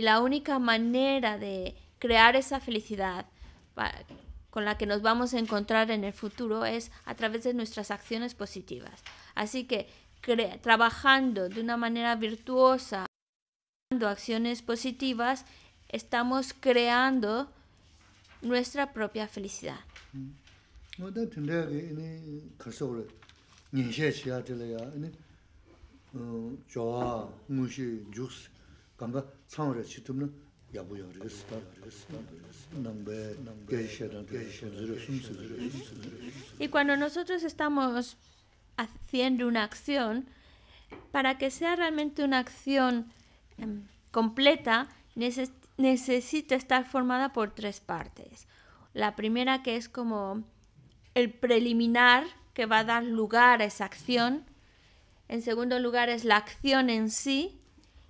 Y la única manera de crear esa felicidad con la que nos vamos a encontrar en el futuro es a través de nuestras acciones positivas. Así que trabajando de una manera virtuosa, acciones positivas, estamos creando nuestra propia felicidad. Mm. Y cuando nosotros estamos haciendo una acción, para que sea realmente una acción em, completa, necesita estar formada por tres partes. La primera que es como el preliminar que va a dar lugar a esa acción. En segundo lugar es la acción en sí,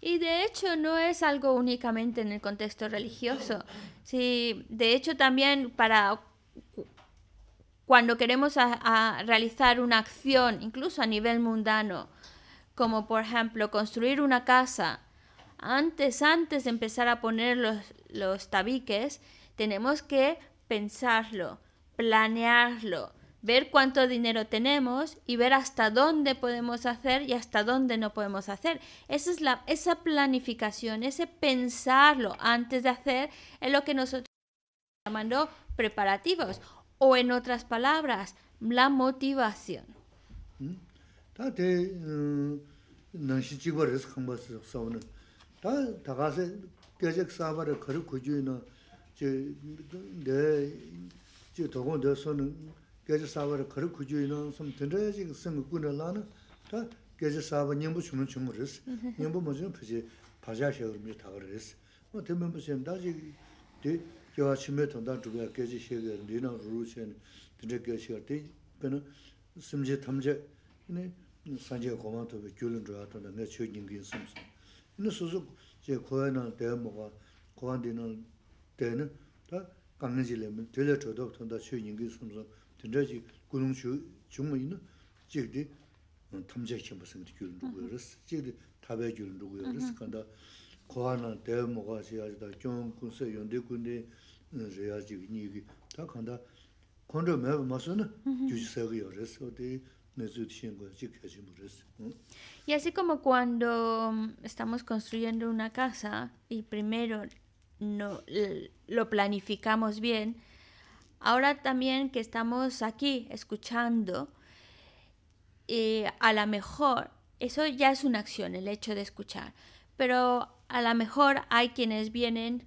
Y de hecho no es algo únicamente en el contexto religioso. Sí, de hecho también para cuando queremos realizar una acción, incluso a nivel mundano, como por ejemplo construir una casa, antes, antes de empezar a poner los, los tabiques, tenemos que pensarlo, planearlo, ver cuánto dinero tenemos y ver hasta dónde podemos hacer y hasta dónde no podemos hacer. Esa, es la, esa planificación, ese pensarlo antes de hacer es lo que nosotros llamamos llamando preparativos o en otras palabras, la motivación. ¿Mm? gezi sabar kari kuju inan sam tenra yaji singa guna lana ta gezi sabar nyambu chungun chungur is nyambu mazhin pisi paja shegur mi tagar is ma tenmen pisiyan daji di gewa chime tanda dhugaya gezi shegar inan ruru chen tenra gezi shegar di pina simje tamje ina sanje goma Uh, uh-huh. uh-huh. uh, uh-huh. uh. Y así como cuando um, estamos construyendo una casa y primero no, lo planificamos bien, Ahora también que estamos aquí escuchando, eh, a lo mejor eso ya es una acción, el hecho de escuchar, pero a lo mejor hay quienes vienen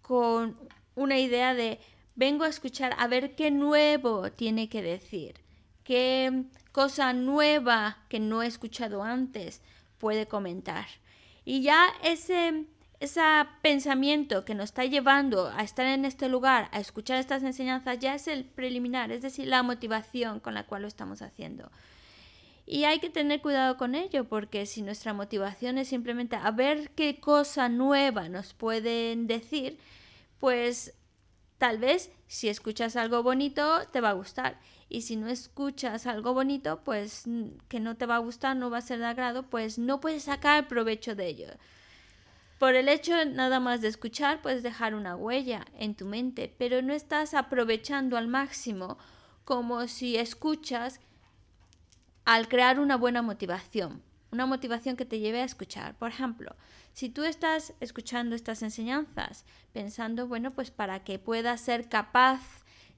con una idea de vengo a escuchar a ver qué nuevo tiene que decir, qué cosa nueva que no he escuchado antes puede comentar. Y ya ese ese pensamiento que nos está llevando a estar en este lugar, a escuchar estas enseñanzas, ya es el preliminar, es decir, la motivación con la cual lo estamos haciendo. Y hay que tener cuidado con ello, porque si nuestra motivación es simplemente a ver qué cosa nueva nos pueden decir, pues tal vez si escuchas algo bonito te va a gustar. Y si no escuchas algo bonito, pues mm, que no te va a gustar, no va a ser de agrado, pues no puedes sacar provecho de ello. Por el hecho nada más de escuchar puedes dejar una huella en tu mente, pero no estás aprovechando al máximo como si escuchas al crear una buena motivación, una motivación que te lleve a escuchar. Por ejemplo, si tú estás escuchando estas enseñanzas pensando, bueno, pues para que pueda ser capaz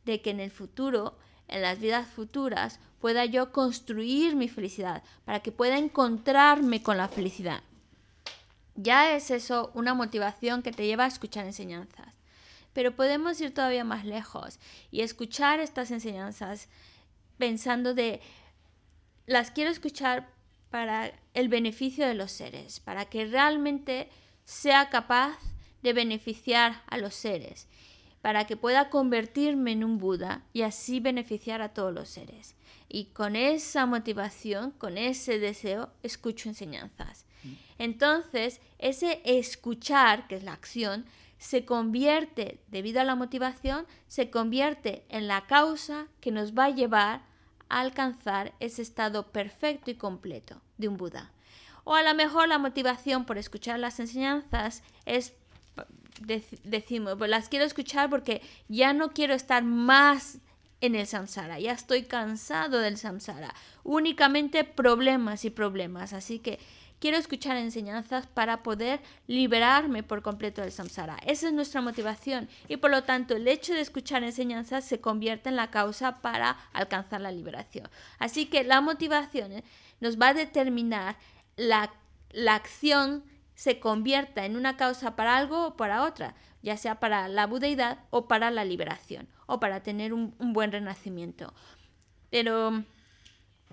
de que en el futuro en las vidas futuras pueda yo construir mi felicidad, para que pueda encontrarme con la felicidad. Ya es eso una motivación que te lleva a escuchar enseñanzas. Pero podemos ir todavía más lejos y escuchar estas enseñanzas pensando de las quiero escuchar para el beneficio de los seres, para que realmente sea capaz de beneficiar a los seres, para que pueda convertirme en un Buda y así beneficiar a todos los seres. Y con esa motivación, con ese deseo, escucho enseñanzas. Entonces, ese escuchar, que es la acción, se convierte, debido a la motivación, se convierte en la causa que nos va a llevar a alcanzar ese estado perfecto y completo de un Buda. O a lo mejor la motivación por escuchar las enseñanzas es decimos, pues las quiero escuchar porque ya no quiero estar más en el samsara, ya estoy cansado del samsara, únicamente problemas y problemas, así que quiero escuchar enseñanzas para poder liberarme por completo del samsara. Esa es nuestra motivación y por lo tanto el hecho de escuchar enseñanzas se convierte en la causa para alcanzar la liberación. Así que la motivación eh, nos va a determinar la, la acción se convierta en una causa para algo o para otra, ya sea para la budeidad o para la liberación o para tener un buen renacimiento. Pero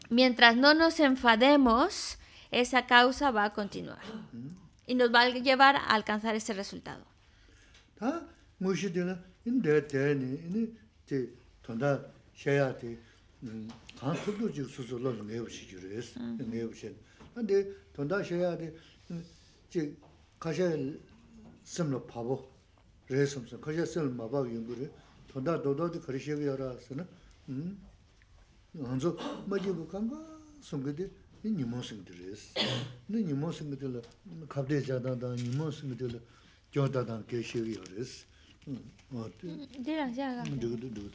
mientras no nos enfademos, esa causa va a continuar y nos va a llevar a alcanzar ese resultado. ni nimo singdi res. Ni nimo singdi dili, kabde jadadan, nimo singdi dili, jodadan keshiri yo res. Di rang xa ka? Di gu, di gu.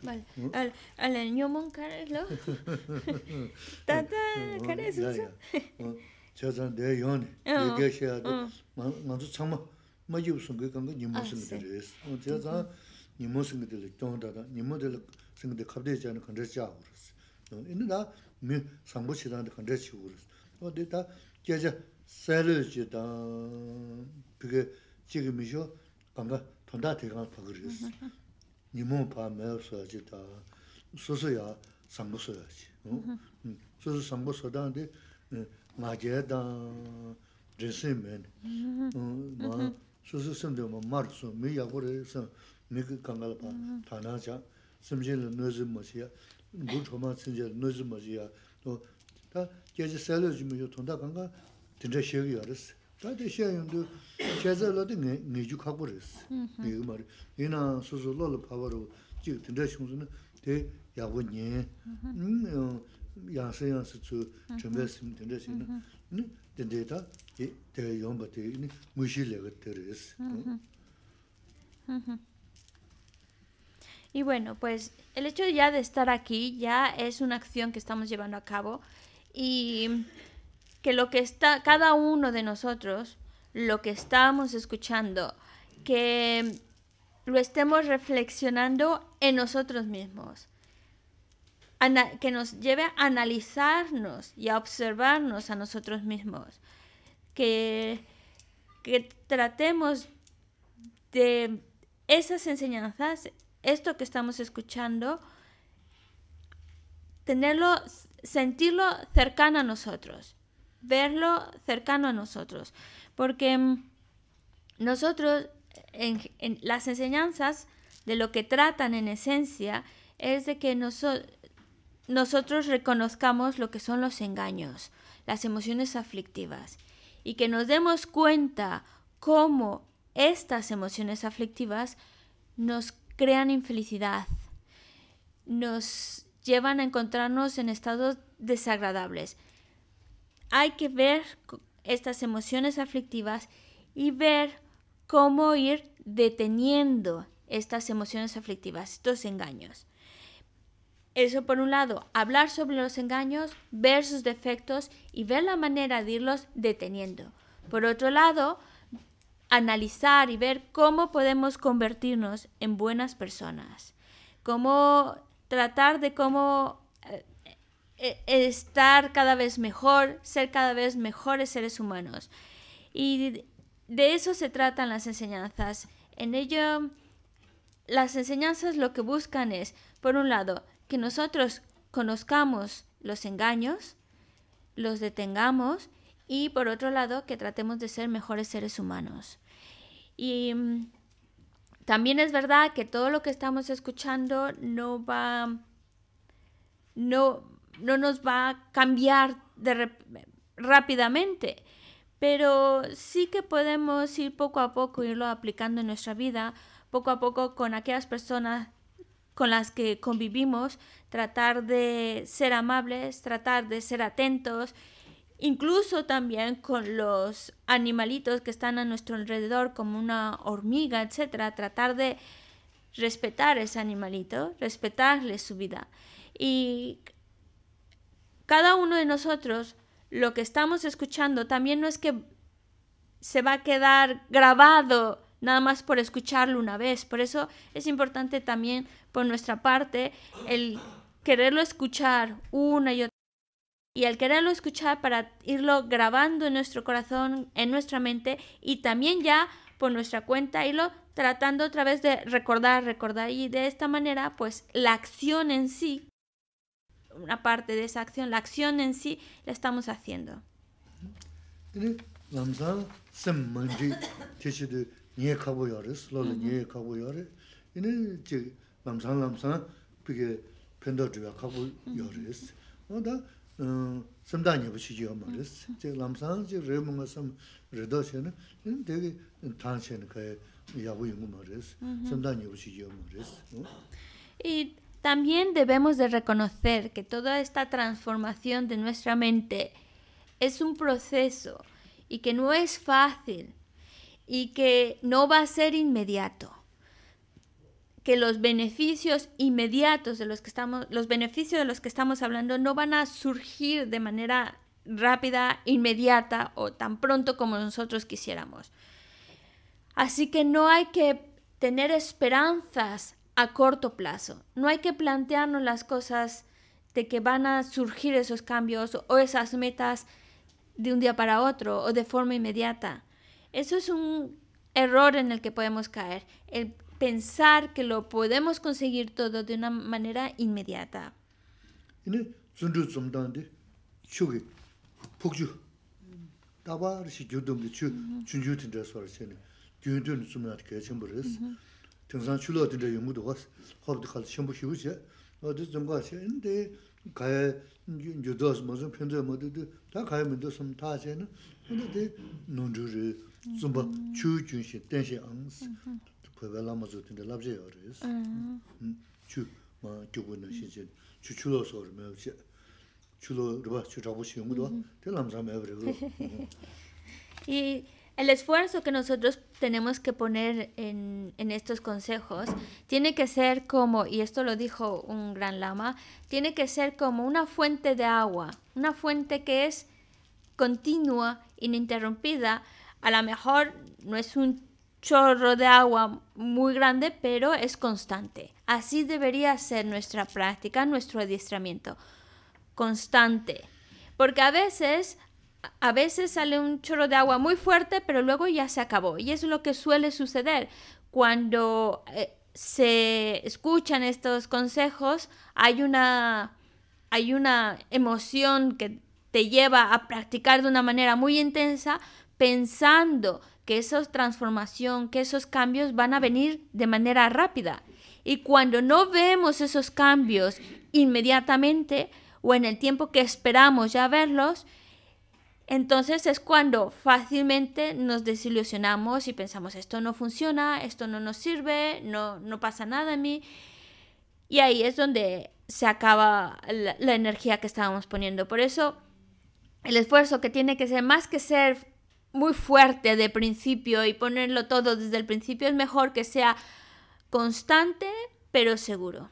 lo? Tata, kare su su? Cha de yoni, de geshe ya de, manzu ma yibu sungi kanga nimo singdi mi sambu chidanda kandre chigurus. O di ta kyeja sailu chidang pige chigi misho kanga tonda tegan pagiris. Nimu pa mayo soya chidang susu ya sambu soya chi. Susu sambu soya dang di nga jaya dang Susu simde mi mi ngu choma tsinze nozi mozi ya ta gezi sayla zimu yo tonda kanga tinda shegi yaris ta di shea mm-hmm. yondu cheza la di ngeju kagbo riz ngegu mari mm-hmm. ina suzu lolo pavaro jiga tinda shungzu na di Y bueno, pues el hecho ya de estar aquí ya es una acción que estamos llevando a cabo y que lo que está cada uno de nosotros, lo que estamos escuchando, que lo estemos reflexionando en nosotros mismos. que nos lleve a analizarnos y a observarnos a nosotros mismos. Que, que tratemos de esas enseñanzas esto que estamos escuchando, tenerlo, sentirlo cercano a nosotros, verlo cercano a nosotros, porque mm, nosotros en, las enseñanzas de lo que tratan en esencia es de que nosotros reconozcamos lo que son los engaños, las emociones aflictivas y que nos demos cuenta cómo estas emociones aflictivas nos crean infelicidad, nos llevan a encontrarnos en estados desagradables. Hay que ver estas emociones aflictivas y ver cómo ir deteniendo estas emociones aflictivas, estos engaños. Eso por un lado, hablar sobre los engaños, ver sus defectos y ver la manera de irlos deteniendo. Por otro lado, analizar y ver cómo podemos convertirnos en buenas personas, cómo tratar de cómo eh, eh, estar cada vez mejor, ser cada vez mejores seres humanos. Y de eso se tratan las enseñanzas. En ello, las enseñanzas lo que buscan es, por un lado, que nosotros conozcamos los engaños, los detengamos y por otro lado, que tratemos de ser mejores seres humanos. Y mm, también es verdad que todo lo que estamos escuchando no va, no, nos va a cambiar de, rápidamente, pero sí que podemos ir poco a poco, irlo aplicando en nuestra vida, poco a poco con aquellas personas con las que convivimos, tratar de ser amables, tratar de ser atentos incluso también con los animalitos que están a nuestro alrededor, como una hormiga, etcétera, tratar de respetar ese animalito, respetarle su vida. Y cada uno de nosotros, lo que estamos escuchando, también no es que se va a quedar grabado nada más por escucharlo una vez. Por eso es importante también por nuestra parte el quererlo escuchar una y otra y al quererlo escuchar para irlo grabando en nuestro corazón, en nuestra mente y también ya por nuestra cuenta irlo tratando otra vez de recordar, recordar y de esta manera pues la acción en sí, una parte de esa acción, la acción en sí la estamos haciendo. Y también debemos de reconocer que toda esta transformación de nuestra mente es un proceso y que no es fácil y que no va a ser inmediato que los beneficios inmediatos de los que estamos, los beneficios de los que estamos hablando no van a surgir de manera rápida, inmediata o tan pronto como nosotros quisiéramos. Así que no hay que tener esperanzas a corto plazo, no hay que plantearnos las cosas de que van a surgir esos cambios o esas metas de un día para otro o de forma inmediata. Eso es un error en el que podemos caer, el pensar que lo podemos conseguir todo de una manera inmediata. Y el esfuerzo que nosotros tenemos que poner en, en estos consejos tiene que ser como, y esto lo dijo un gran lama, tiene que ser como una fuente de agua, una fuente que es continua, ininterrumpida, a lo mejor no es un chorro de agua muy grande, pero es constante. Así debería ser nuestra práctica, nuestro adiestramiento. Constante. Porque a veces, a veces sale un chorro de agua muy fuerte, pero luego ya se acabó. Y es lo que suele suceder cuando eh, se escuchan estos consejos, hay una, hay una emoción que te lleva a practicar de una manera muy intensa pensando que esa transformación, que esos cambios van a venir de manera rápida. Y cuando no vemos esos cambios inmediatamente o en el tiempo que esperamos ya verlos, entonces es cuando fácilmente nos desilusionamos y pensamos, esto no funciona, esto no nos sirve, no, no pasa nada a mí. Y ahí es donde se acaba la energía que estábamos poniendo. Por eso el esfuerzo que tiene que ser más que ser muy fuerte de principio y ponerlo todo desde el principio es mejor que sea constante pero seguro.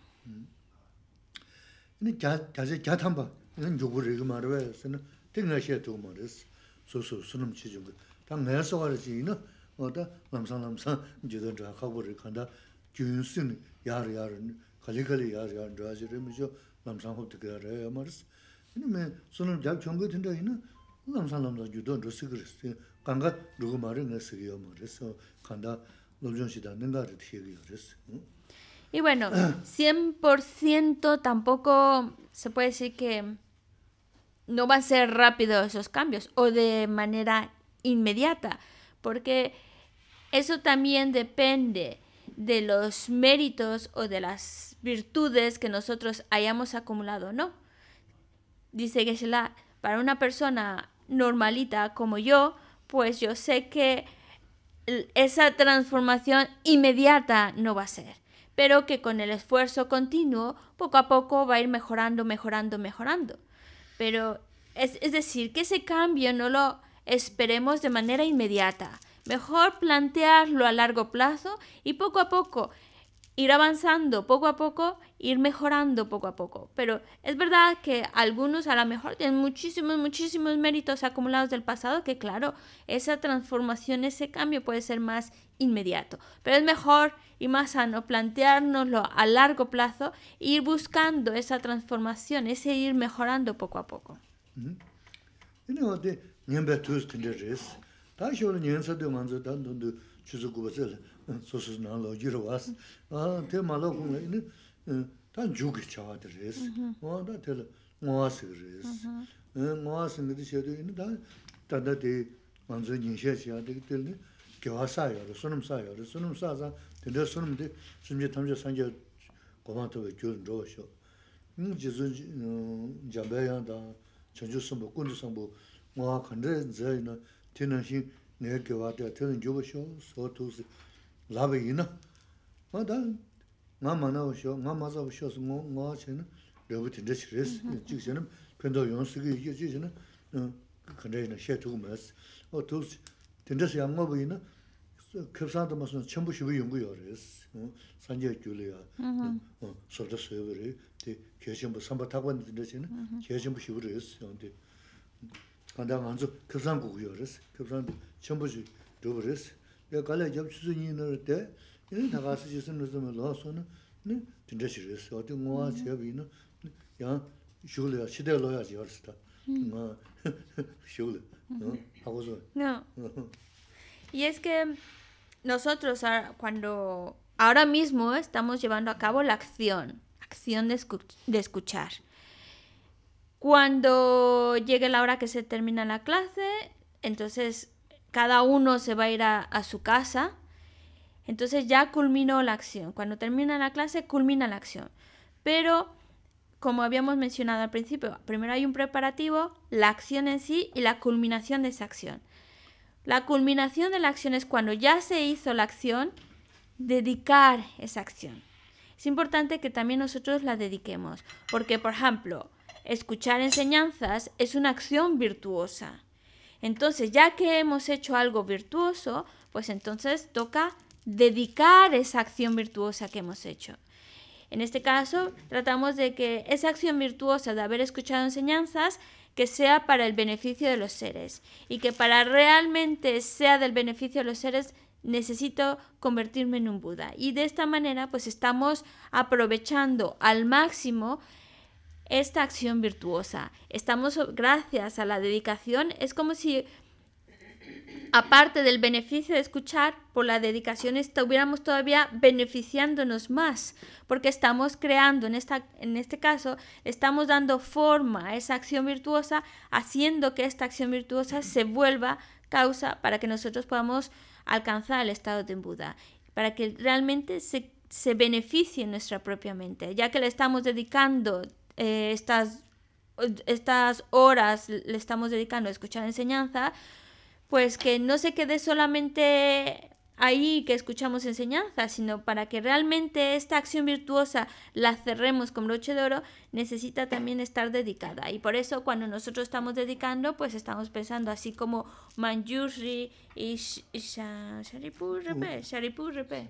Y bueno, 100% tampoco se puede decir que no va a ser rápido esos cambios o de manera inmediata, porque eso también depende de los méritos o de las virtudes que nosotros hayamos acumulado, ¿no? Dice Geshe-la, para una persona normalita como yo, pues yo sé que esa transformación inmediata no va a ser, pero que con el esfuerzo continuo, poco a poco va a ir mejorando, mejorando, mejorando. Pero es, es decir, que ese cambio no lo esperemos de manera inmediata. Mejor plantearlo a largo plazo y poco a poco ir avanzando poco a poco, ir mejorando poco a poco. Pero es verdad que algunos a lo mejor tienen muchísimos, muchísimos méritos acumulados del pasado, que claro, esa transformación, ese cambio puede ser más inmediato. Pero es mejor y más sano planteárnoslo a largo plazo ir buscando esa transformación, ese ir mejorando poco a poco. Sosos naa loo 아 waas, aaa te 죽이 loo 뭐다 inaa taan 응 모아스는 waa te 다 다다데 먼저 인셔셔야 waa waa sikar rees, waa waa sikar tishe tu inaa taan daa dee waa nzoo yinxiaa siyaa dee keewaa saa 뭐 sunum saa yawara, sunum 내게 zaa, 되는 sunum 소투스 라베이나 이나 마마나오쇼 nga ma na wisho, nga ma za wisho su nga wa chayna lewa tinda shiris, chik chayna pindaw yon sugi yi chik chayna kanda yina shay tuku ma yasi. O tuk tinda si ya nga wu yina kibsaanta ma suna chenpo shivu yungu sota kala yab chisi nyi nara de, yin naka si chisi nara Y loa so que tinda lo si, o di nguwa chi yab yin, yang shukla ya, shida loa ya jiwa rista, nga, shukla, hako zo. No. Y es que nosotros, ahora, cuando, ahora mismo estamos llevando a cabo la acción, acción de, de escuchar. Cuando llegue la hora que se termina la clase, entonces cada uno se va a ir a, a su casa. Entonces ya culminó la acción. Cuando termina la clase, culmina la acción. Pero, como habíamos mencionado al principio, primero hay un preparativo, la acción en sí y la culminación de esa acción. La culminación de la acción es cuando ya se hizo la acción, dedicar esa acción. Es importante que también nosotros la dediquemos, porque por ejemplo, escuchar enseñanzas es una acción virtuosa. Entonces, ya que hemos hecho algo virtuoso, pues entonces toca dedicar esa acción virtuosa que hemos hecho. En este caso, tratamos de que esa acción virtuosa de haber escuchado enseñanzas que sea para el beneficio de los seres y que para realmente sea del beneficio de los seres necesito convertirme en un Buda. Y de esta manera pues estamos aprovechando al máximo esta acción virtuosa. Estamos, gracias a la dedicación, es como si, aparte del beneficio de escuchar, por la dedicación estuviéramos todavía beneficiándonos más, porque estamos creando, en, esta, en este caso, estamos dando forma a esa acción virtuosa, haciendo que esta acción virtuosa se vuelva causa para que nosotros podamos alcanzar el estado de Buda, para que realmente se se beneficie nuestra propia mente, ya que le estamos dedicando eh, estas, estas horas le estamos dedicando a escuchar enseñanza, pues que no se quede solamente ahí que escuchamos enseñanza, sino para que realmente esta acción virtuosa la cerremos con broche de oro, necesita también estar dedicada. Y por eso cuando nosotros estamos dedicando, pues estamos pensando así como Manjushri y Sharipur Repe,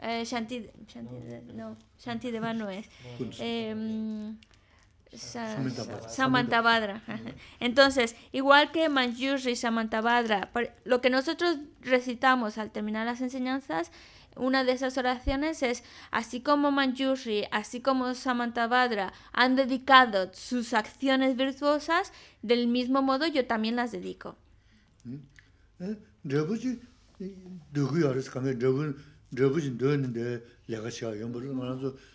eh, no, es. Samantabhadra. Entonces, igual que y Samantabhadra, lo que nosotros recitamos al terminar las enseñanzas, una de esas oraciones es, así como Manjushri, así como Samantabhadra han dedicado sus acciones virtuosas, del mismo modo yo también las dedico. ¿Mm? ¿Eh?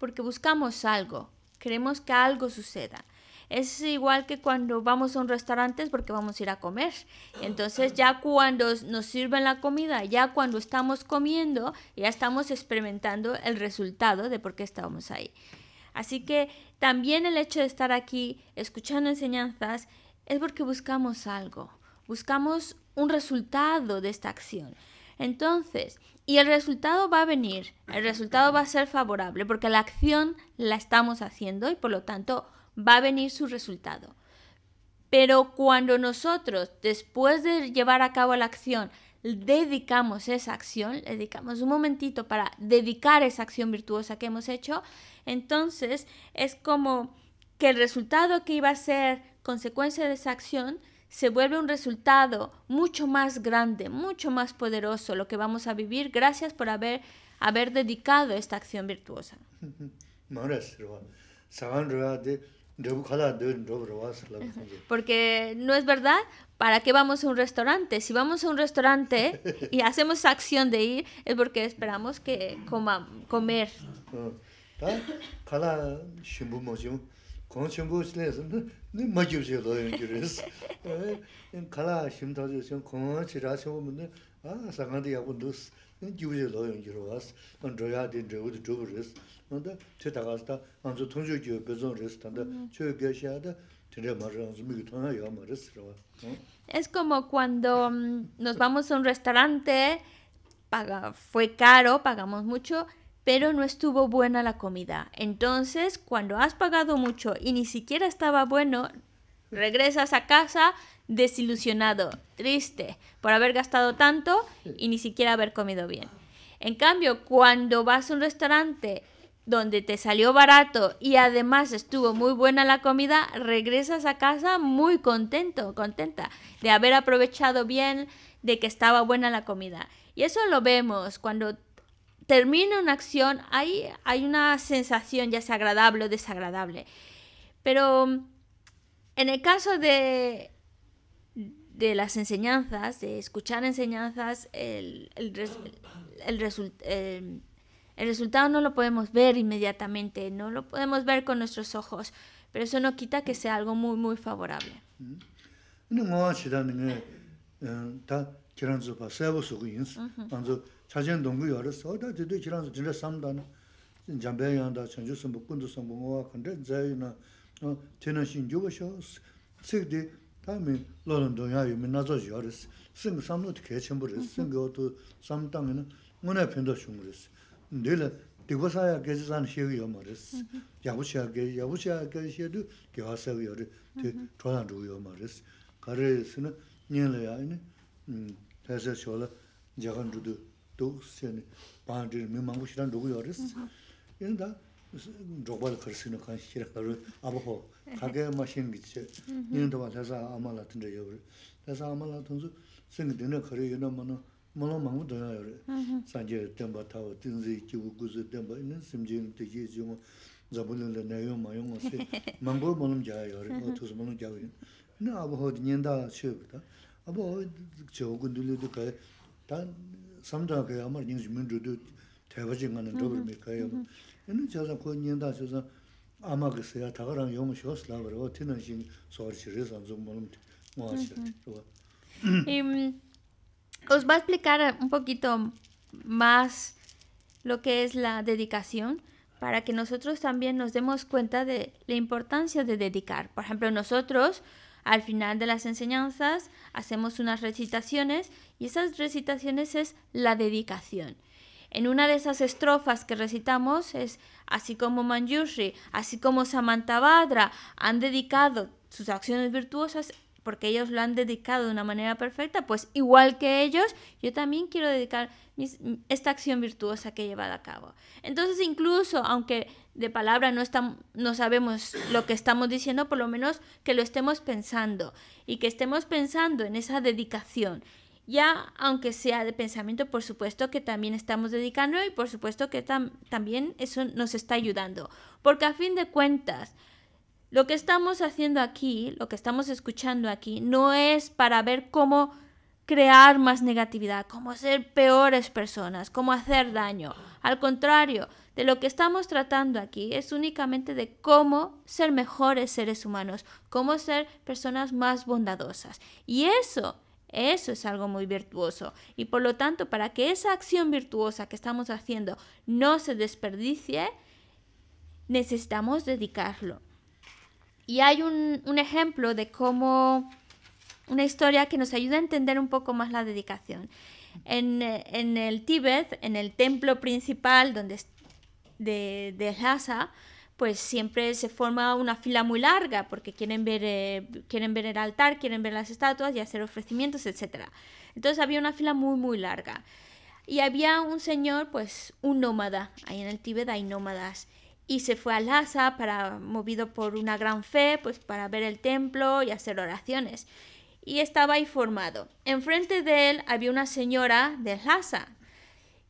porque buscamos algo, queremos que algo suceda. Es igual que cuando vamos a un restaurante es porque vamos a ir a comer. Entonces ya cuando nos sirven la comida, ya cuando estamos comiendo, ya estamos experimentando el resultado de por qué estábamos ahí. Así que también el hecho de estar aquí escuchando enseñanzas es porque buscamos algo, buscamos un resultado de esta acción. Entonces, y el resultado va a venir, el resultado va a ser favorable, porque la acción la estamos haciendo y por lo tanto va a venir su resultado. Pero cuando nosotros, después de llevar a cabo la acción, dedicamos esa acción, dedicamos un momentito para dedicar esa acción virtuosa que hemos hecho, entonces es como que el resultado que iba a ser consecuencia de esa acción se vuelve un resultado mucho más grande, mucho más poderoso lo que vamos a vivir gracias por haber, haber dedicado esta acción virtuosa. Porque no es verdad, ¿para qué vamos a un restaurante? Si vamos a un restaurante y hacemos acción de ir, es porque esperamos que coma, comer. Ah, ah, es como cuando mm, nos vamos a un restaurante, fue caro, pagamos mucho, pero no estuvo buena la comida. Entonces, cuando has pagado mucho y ni siquiera estaba bueno, regresas a casa desilusionado, triste por haber gastado tanto y ni siquiera haber comido bien. En cambio, cuando vas a un restaurante donde te salió barato y además estuvo muy buena la comida, regresas a casa muy contento, contenta de haber aprovechado bien, de que estaba buena la comida. Y eso lo vemos cuando termina una acción, hay hay una sensación ya sea agradable o desagradable. Pero en el caso de, de las enseñanzas, de escuchar enseñanzas, el, el, el, em, el, resultado no lo podemos ver inmediatamente, no lo podemos ver con nuestros ojos, pero eso no quita que sea algo muy, muy favorable. Uh eh, -huh. Eh, chajian 동구 yore so, da didu jiran su jindar samda na, jambay yanda, chanchu sambu, kundu sambu, mawa kanda, zayi na, tena shin yuwa sho, sik di, da mi lorun dunya yu, mi nazo yu yore si, sing samlu di kechambu re si, sing yotu samdangi na, ngunay pindo shungu re dili, gezi zan gezi, gezi di, na, 독세니 반디 미망고 시란 누구 이런다 조발 커스니 칸 시라카르 아보호 가게 마신 기체 이런다 와서 아마 같은 그래서 아마 같은서 생기 되네 거리 이러면은 뭐로 망고 돼요 요리 산제 템바 타오 딘지 기고 구즈 템바 있는 심지인 되게 좀 자불을 내요 마용 없이 망고 먹는 자 요리 어떻게 먹는 자 요리 아보호 년다 쉬어 아보호 저 군들도 가 samdang kaya amar nyingzi mindrudu taibaji nganan dhabar mi kaya amar. Eni chazan kuya nyingda chazan ama kisaya tagarang yomu shios labar wa tinan shing soar shiri sanzung molum mua shiri. Os va a explicar un poquito más lo que es la dedicación para que nosotros también nos demos cuenta de la importancia de dedicar. Por ejemplo, nosotros... Al final de las enseñanzas hacemos unas recitaciones y esas recitaciones es la dedicación. En una de esas estrofas que recitamos es así como Manjushri, así como Samantabhadra han dedicado sus acciones virtuosas porque ellos lo han dedicado de una manera perfecta, pues igual que ellos, yo también quiero dedicar esta acción virtuosa que he llevado a cabo. Entonces, incluso aunque de palabra no, estamos, no sabemos lo que estamos diciendo, por lo menos que lo estemos pensando y que estemos pensando en esa dedicación. Ya, aunque sea de pensamiento, por supuesto que también estamos dedicando y por supuesto que también eso nos está ayudando. Porque a fin de cuentas, lo que estamos haciendo aquí, lo que estamos escuchando aquí, no es para ver cómo crear más negatividad, cómo ser peores personas, cómo hacer daño. Al contrario, de lo que estamos tratando aquí es únicamente de cómo ser mejores seres humanos, cómo ser personas más bondadosas. Y eso eso es algo muy virtuoso. Y por lo tanto, para que esa acción virtuosa que estamos haciendo no se desperdicie, necesitamos dedicarlo. Y hay un, ejemplo de cómo una historia que nos ayuda a entender un poco más la dedicación. En, eh, el Tíbet, en el templo principal donde está de, de Lhasa, pues siempre se forma una fila muy larga porque quieren ver, eh, quieren ver el altar, quieren ver las estatuas y hacer ofrecimientos, etc. Entonces había una fila muy, muy larga. Y había un señor, pues un nómada, ahí en el Tíbet hay nómadas, y se fue a Lhasa para, movido por una gran fe, pues para ver el templo y hacer oraciones. Y estaba ahí formado Enfrente de él había una señora de Lhasa,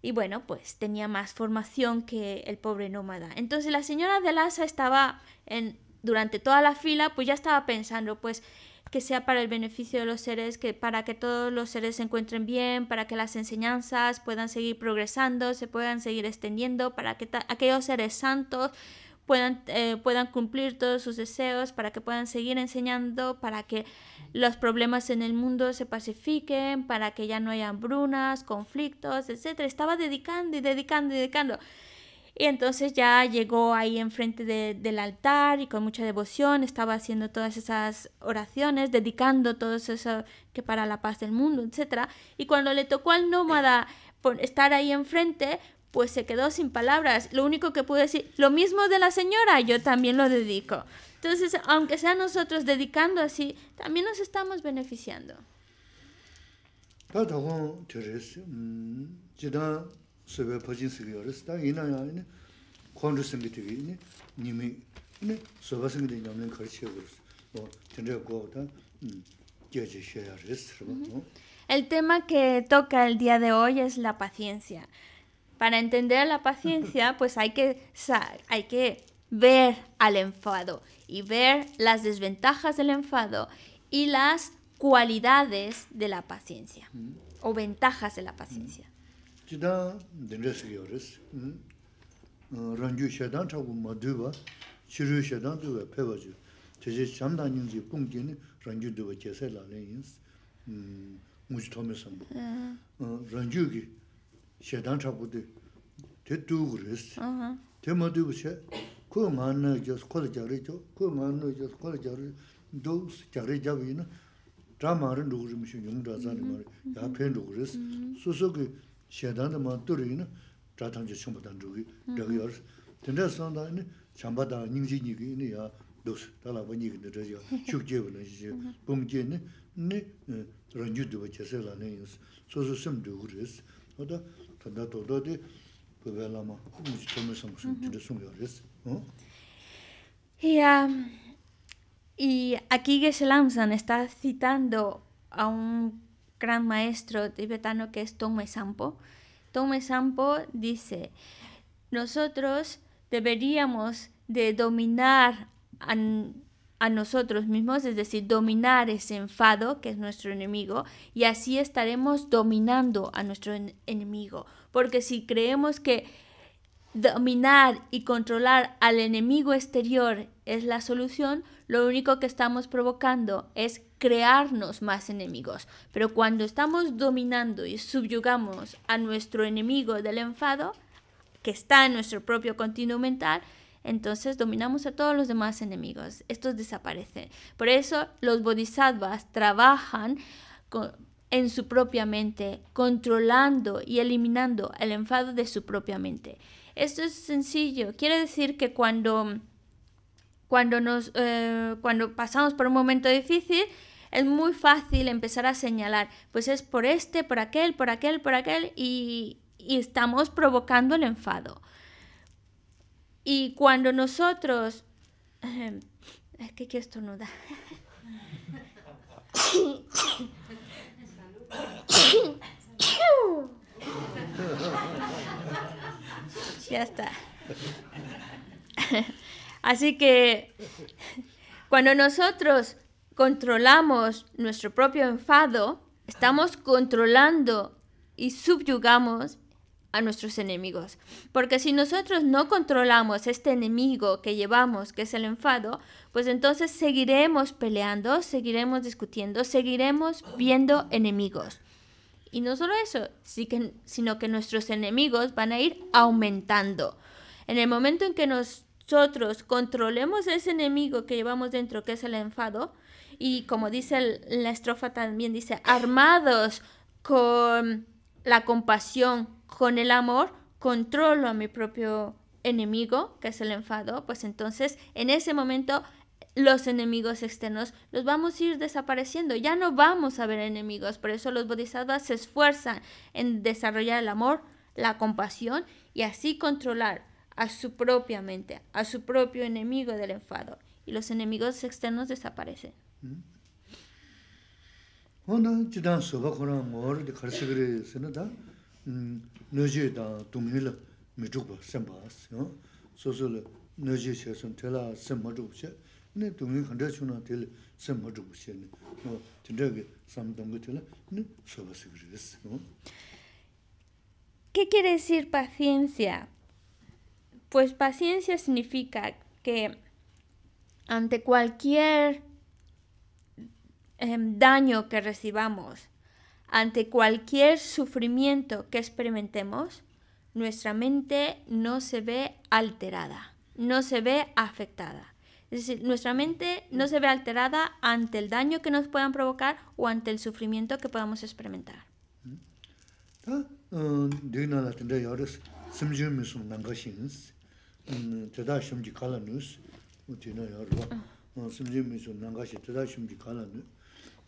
y bueno, pues tenía más formación que el pobre nómada. Entonces la señora de lasa estaba en, durante toda la fila, pues ya estaba pensando, pues que sea para el beneficio de los seres, que para que todos los seres se encuentren bien, para que las enseñanzas puedan seguir progresando, se puedan seguir extendiendo, para que aquellos seres santos puedan, eh, puedan cumplir todos sus deseos, para que puedan seguir enseñando, para que los problemas en el mundo se pacifiquen, para que ya no haya hambrunas, conflictos, etc. Estaba dedicando y dedicando y dedicando. Y entonces ya llegó ahí enfrente del altar y con mucha devoción estaba haciendo todas esas oraciones, dedicando todo eso que para la paz del mundo, etc. Y cuando le tocó al nómada por estar ahí enfrente, pues se quedó sin palabras. Lo único que pude decir, lo mismo de la señora, yo también lo dedico. Entonces, aunque sea nosotros dedicando así, también nos estamos beneficiando. El tema que toca el día de hoy es la paciencia para entender la paciencia, pues hay que, hay que ver al enfado y ver las desventajas del enfado y las cualidades de la paciencia mm. o ventajas de la paciencia. Mm. shedan chabu de, te duugu 조스 uh-huh. Te ma 조스 she, kuwa nga nga jas kola jari jo, kuwa nga nga jas kola jari do, jari jabi ina, dra ma rin duugu rimi shun yung dra zani ma rin, mm-hmm. yaa mm-hmm. shedan da ma duri mm-hmm. Tenda san yaa tala yaa, wala eh, ranju duwa che se la todo de um, Y, aquí Geshe está citando a un gran maestro tibetano que es Tome Sampo. Tome Sampo dice, nosotros deberíamos de dominar a a nosotros mismos, es decir, dominar ese enfado que es nuestro enemigo y así estaremos dominando a nuestro enemigo. Porque si creemos que dominar y controlar al enemigo exterior es la solución, lo único que estamos provocando es crearnos más enemigos. Pero cuando estamos dominando y subyugamos a nuestro enemigo del enfado, que está en nuestro propio continuo mental, entonces dominamos a todos los demás enemigos. Estos desaparecen. Por eso los bodhisattvas trabajan en su propia mente, controlando y eliminando el enfado de su propia mente. Esto es sencillo. Quiere decir que cuando, cuando, nos, eh, pasamos por un momento difícil, es muy fácil empezar a señalar, pues es por este, por aquel, por aquel, por aquel, y estamos provocando el enfado. Y cuando nosotros... Es que quiero estornudar. ya está. Así que cuando nosotros controlamos nuestro propio enfado, estamos controlando y subyugamos a nuestros enemigos. Porque si nosotros no controlamos este enemigo que llevamos, que es el enfado, pues entonces seguiremos peleando, seguiremos discutiendo, seguiremos viendo enemigos. Y no solo eso, sino que nuestros enemigos van a ir aumentando. En el momento en que nosotros controlemos ese enemigo que llevamos dentro, que es el enfado, y como dice la estrofa también, dice, armados con la compasión, con el amor controlo a mi propio enemigo, que es el enfado, pues entonces en ese momento los enemigos externos los vamos a ir desapareciendo, ya no vamos a ver enemigos, por eso los bodhisattvas se esfuerzan en desarrollar el amor, la compasión y así controlar a su propia mente, a su propio enemigo del enfado y los enemigos externos desaparecen nōjī dāng dōngyī lā mī chūkpa sēmbā sī, sō sō lā nōjī xē sōn tē lā sēm mā chūkpa xē, nē dōngyī khantā chū nā tē lā sēm mā chūkpa xē, nō tēndrā kī sām dōngyī tē lā nē sō bā sī kī rī sī. ¿Qué quiere decir paciencia? Pues paciencia significa que ante cualquier eh, daño que recibamos, ante cualquier sufrimiento que experimentemos, nuestra mente no se ve alterada, no se ve afectada. Es decir, nuestra mente no se ve alterada ante el daño que nos puedan provocar o ante el sufrimiento que podamos experimentar.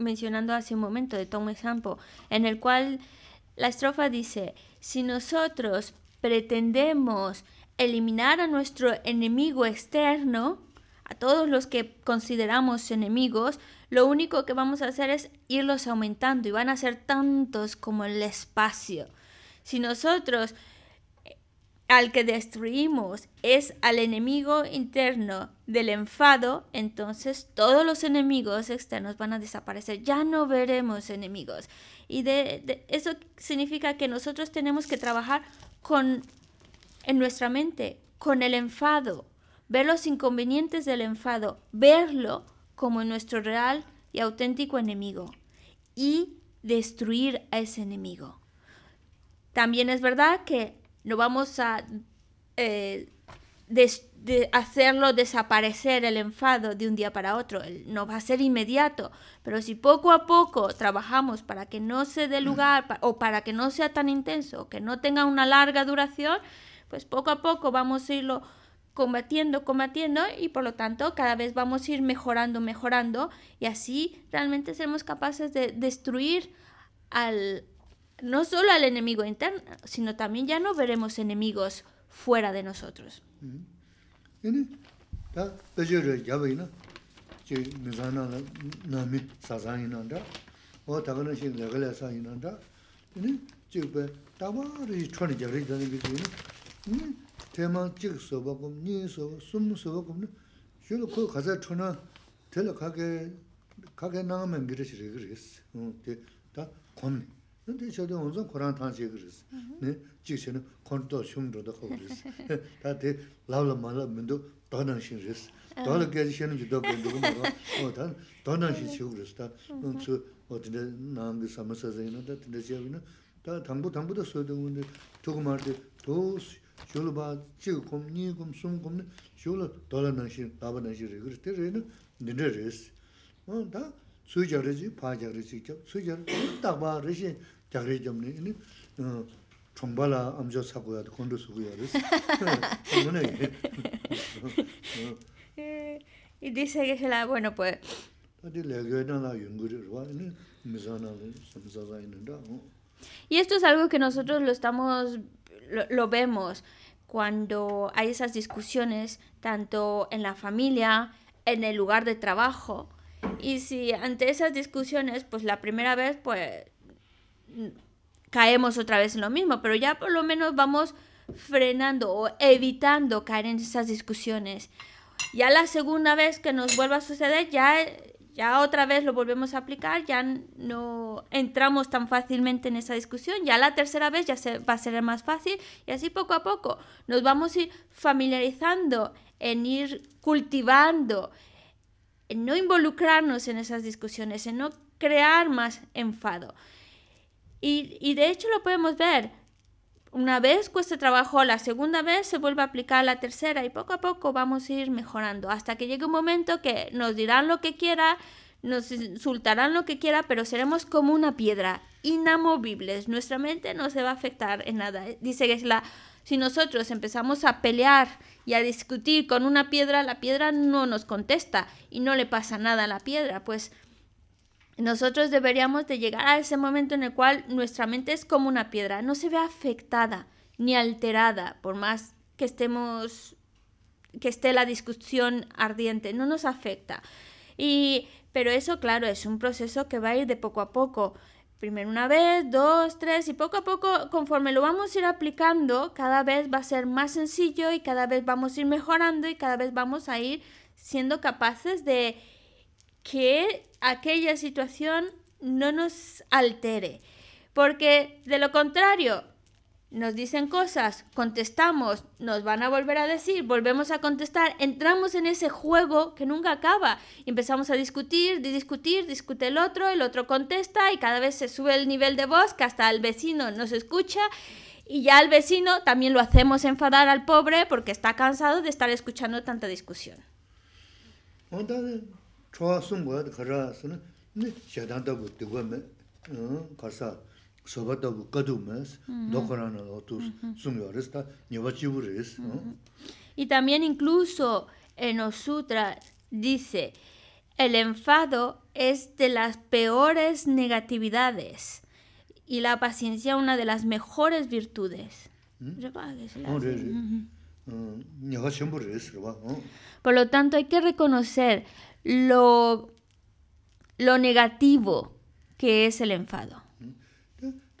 mencionando hace un momento de Tom Sampo, en el cual la estrofa dice, si nosotros pretendemos eliminar a nuestro enemigo externo, a todos los que consideramos enemigos, lo único que vamos a hacer es irlos aumentando y van a ser tantos como el espacio. Si nosotros al que destruimos es al enemigo interno del enfado, entonces todos los enemigos externos van a desaparecer. Ya no veremos enemigos. Y de, eso significa que nosotros tenemos que trabajar con en nuestra mente, con el enfado, ver los inconvenientes del enfado, verlo como nuestro real y auténtico enemigo y destruir a ese enemigo. También es verdad que no vamos a eh, hacerlo desaparecer el enfado de un día para otro, no va a ser inmediato, pero si poco a poco trabajamos para que no se dé mm. lugar o para que no sea tan intenso, que no tenga una larga duración, pues poco a poco vamos a irlo combatiendo, combatiendo y por lo tanto cada vez vamos a ir mejorando, mejorando y así realmente seremos capaces de destruir al, no solo al enemigo interno, sino también ya no veremos enemigos fuera de nosotros. Mm-hmm. 근데 저도 온전 코란 탄지 그랬어. 네. 지세는 콘도 흉도도 하고 그랬어. 다대 라울라 말라 민도 더는 신지스. 더는 계속 신은 지도 근데 뭐 어떤 더는 신지 다 눈수 어디에 남기 삼사서 있는데 근데 지역이는 다 담보 담보도 써도 근데 조금 말도 도 쇼르바 지금 니금 숨금 쇼르 더는 신 바바는 그래서 그랬대. 어다 y dice que es la bueno pues y esto es algo que nosotros lo estamos lo vemos cuando hay esas discusiones tanto en la familia en el lugar de trabajo y si ante esas discusiones, pues la primera vez, pues caemos otra vez en lo mismo, pero ya por lo menos vamos frenando o evitando caer en esas discusiones. Ya la segunda vez que nos vuelva a suceder, ya, ya otra vez lo volvemos a aplicar, ya no entramos tan fácilmente en esa discusión, ya la tercera vez ya se, va a ser más fácil y así poco a poco nos vamos a ir familiarizando en ir cultivando en no involucrarnos en esas discusiones, en no crear más enfado. Y, de hecho lo podemos ver. Una vez cuesta trabajo, la segunda vez se vuelve a aplicar la tercera y poco a poco vamos a ir mejorando hasta que llegue un momento que nos dirán lo que quiera, nos insultarán lo que quiera, pero seremos como una piedra, inamovibles. Nuestra mente no se va a afectar en nada. Dice que es la si nosotros empezamos a pelear y a discutir con una piedra, la piedra no nos contesta y no le pasa nada a la piedra, pues nosotros deberíamos de llegar a ese momento en el cual nuestra mente es como una piedra, no se ve afectada ni alterada por más que estemos que esté la discusión ardiente, no nos afecta. Y pero eso claro, es un proceso que va a ir de poco a poco. Primero una vez, dos, tres y poco a poco, conforme lo vamos a ir aplicando, cada vez va a ser más sencillo y cada vez vamos a ir mejorando y cada vez vamos a ir siendo capaces de que aquella situación no nos altere. Porque de lo contrario, nos dicen cosas, contestamos, nos van a volver a decir, volvemos a contestar, entramos en ese juego que nunca acaba empezamos a discutir, discutir, discute el otro, el otro contesta y cada vez se sube el nivel de voz que hasta el vecino nos escucha y ya al vecino también lo hacemos enfadar al pobre porque está cansado de estar escuchando tanta discusión. Y también incluso en los sutras dice, el enfado es de las peores negatividades y la paciencia una de las mejores virtudes. ¿Mm? Oh, ah, Por lo tanto, hay que reconocer lo, lo negativo que es el enfado.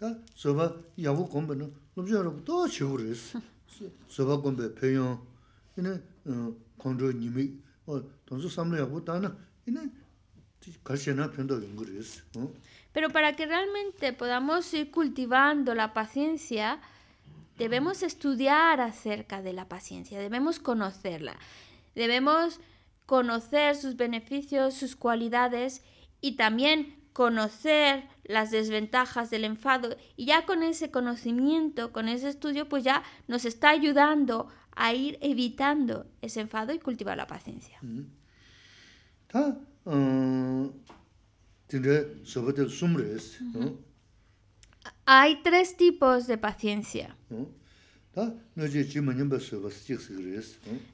Pero para que realmente podamos ir cultivando la paciencia, debemos estudiar acerca de la paciencia, debemos conocerla, debemos conocer sus beneficios, sus cualidades y también conocer las desventajas del enfado y ya con ese conocimiento, con ese estudio, pues ya nos está ayudando a ir evitando ese enfado y cultivar la paciencia. Ah, Hay tres tipos de paciencia.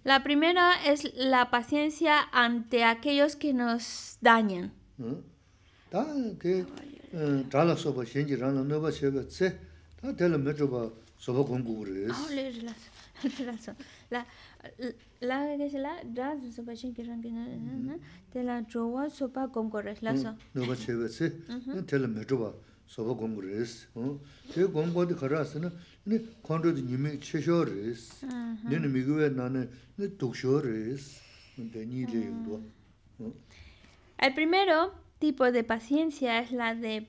La primera es la paciencia ante aquellos que nos dañan. El primero, tipo de paciencia es la de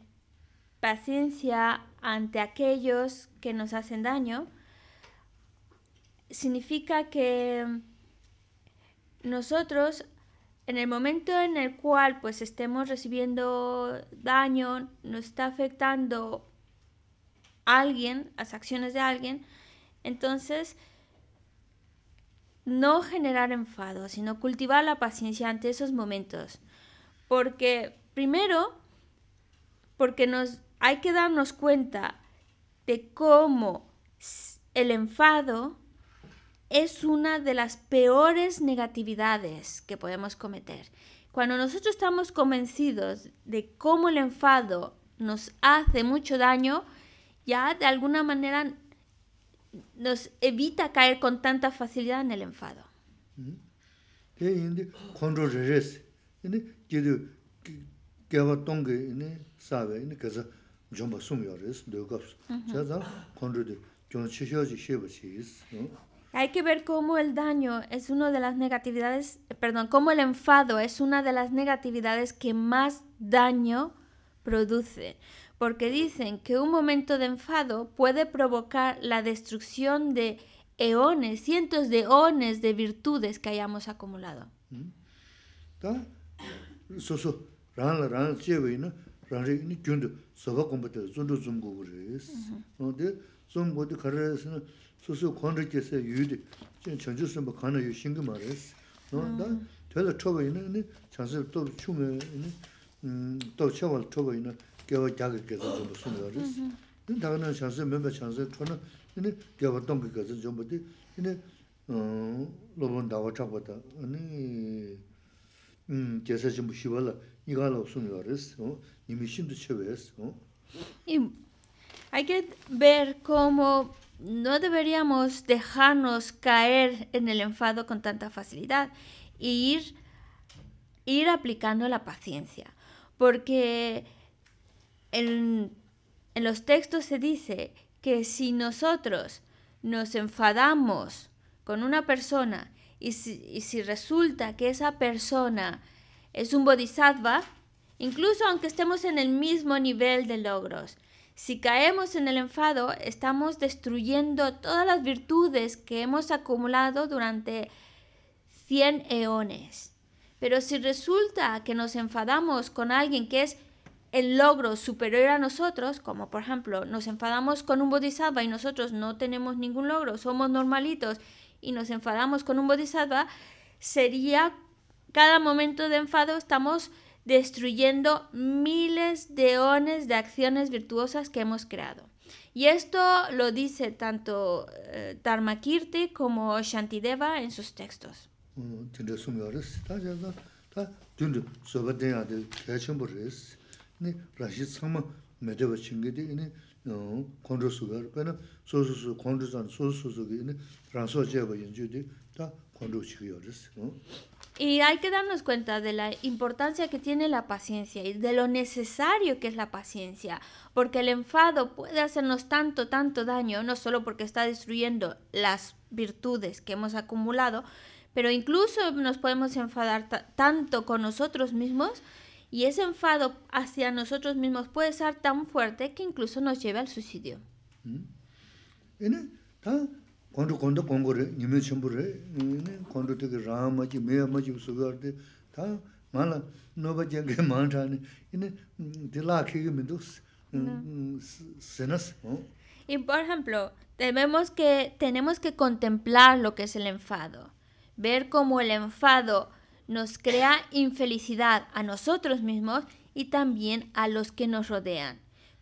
paciencia ante aquellos que nos hacen daño. Significa que nosotros en el momento en el cual pues estemos recibiendo daño, nos está afectando a alguien, las acciones de alguien, entonces no generar enfado, sino cultivar la paciencia ante esos momentos, porque Primero, porque nos hay que darnos cuenta de cómo el enfado es una de las peores negatividades que podemos cometer. Cuando nosotros estamos convencidos de cómo el enfado nos hace mucho daño, ya de alguna manera nos evita caer con tanta facilidad en el enfado. Mm-hmm. ¿qué hay que ver cómo el daño es una de las negatividades, perdón, cómo el enfado es una de las negatividades que más daño produce, porque dicen que un momento de enfado puede provocar la destrucción de eones, cientos de eones de virtudes que hayamos acumulado. ¿Está? Mm. rāna rāna chēwē yinā rāna yinā gyōndō sōpa kōmba tā zōndō zōnggō gō rēs. Nō tē zōnggō tē kārā rēs nā sōsō kōndō kēsā yu tē chāngchō sōmba kāna yu shīngi mā mm, rēs. Nō tā tēlā chōba yinā chāngsā tōba chūmē yinā tōba chāwā chōba yinā gyāwa gyāga kēsā zōmba sōmba gā rēs. Mm-hmm. Nō tā kā nā chāngsā mēmbā chāngsā chōna yinā Y hay que ver cómo no deberíamos dejarnos caer en el enfado con tanta facilidad e ir, ir aplicando la paciencia. Porque en, los textos se dice que si nosotros nos enfadamos con una persona y y si resulta que esa persona es un bodhisattva, incluso aunque estemos en el mismo nivel de logros. Si caemos en el enfado, estamos destruyendo todas las virtudes que hemos acumulado durante 100 eones. Pero si resulta que nos enfadamos con alguien que es el logro superior a nosotros, como por ejemplo nos enfadamos con un bodhisattva y nosotros no tenemos ningún logro, somos normalitos y nos enfadamos con un bodhisattva, sería cada momento de enfado estamos destruyendo miles de ones de acciones virtuosas que hemos creado. Y esto lo dice tanto Tarmakirti eh, Dharmakirti como Shantideva en sus textos. Y hay que darnos cuenta de la importancia que tiene la paciencia y de lo necesario que es la paciencia, porque el enfado puede hacernos tanto, tanto daño, no solo porque está destruyendo las virtudes que hemos acumulado, pero incluso nos podemos enfadar tanto con nosotros mismos y ese enfado hacia nosotros mismos puede ser tan fuerte que incluso nos lleve al suicidio. ¿Mm? ¿ah? Y por ejemplo, tenemos que, tenemos que contemplar lo que es el enfado, ver cómo el enfado nos crea infelicidad a nosotros mismos y también a los que nos rodean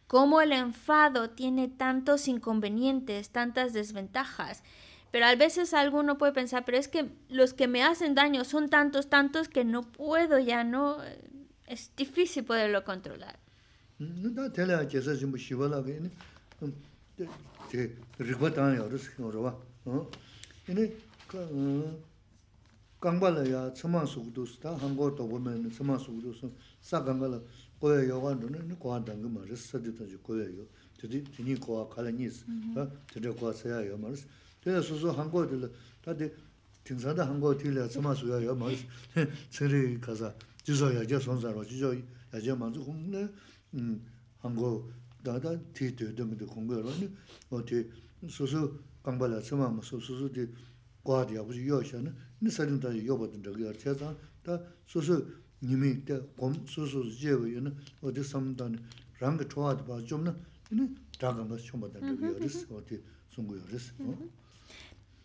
cómo el enfado tiene tantos inconvenientes, tantas desventajas. Pero a veces alguno puede pensar, pero es que los que me hacen daño son tantos, tantos que no puedo ya, no es difícil poderlo controlar. Mm, 고여 요관도는 고한다는 거 말을 서지도 주 저기 진이 고아 칼니스. 어? 저도 고아서야 요 말을. 그래서 소소 한 다들 등산도 한 거들 정말 수요 요 말을. 저리 가자. 지저야 저 선사로 지저 야제 만주 공네. 음. 한국 다다 티도 되면도 공부를 하니 어디 소소 강발아 정말 무슨 소소들 과디야 무슨 요셔는 니 살린다 요버든 저기 어디야 다 소소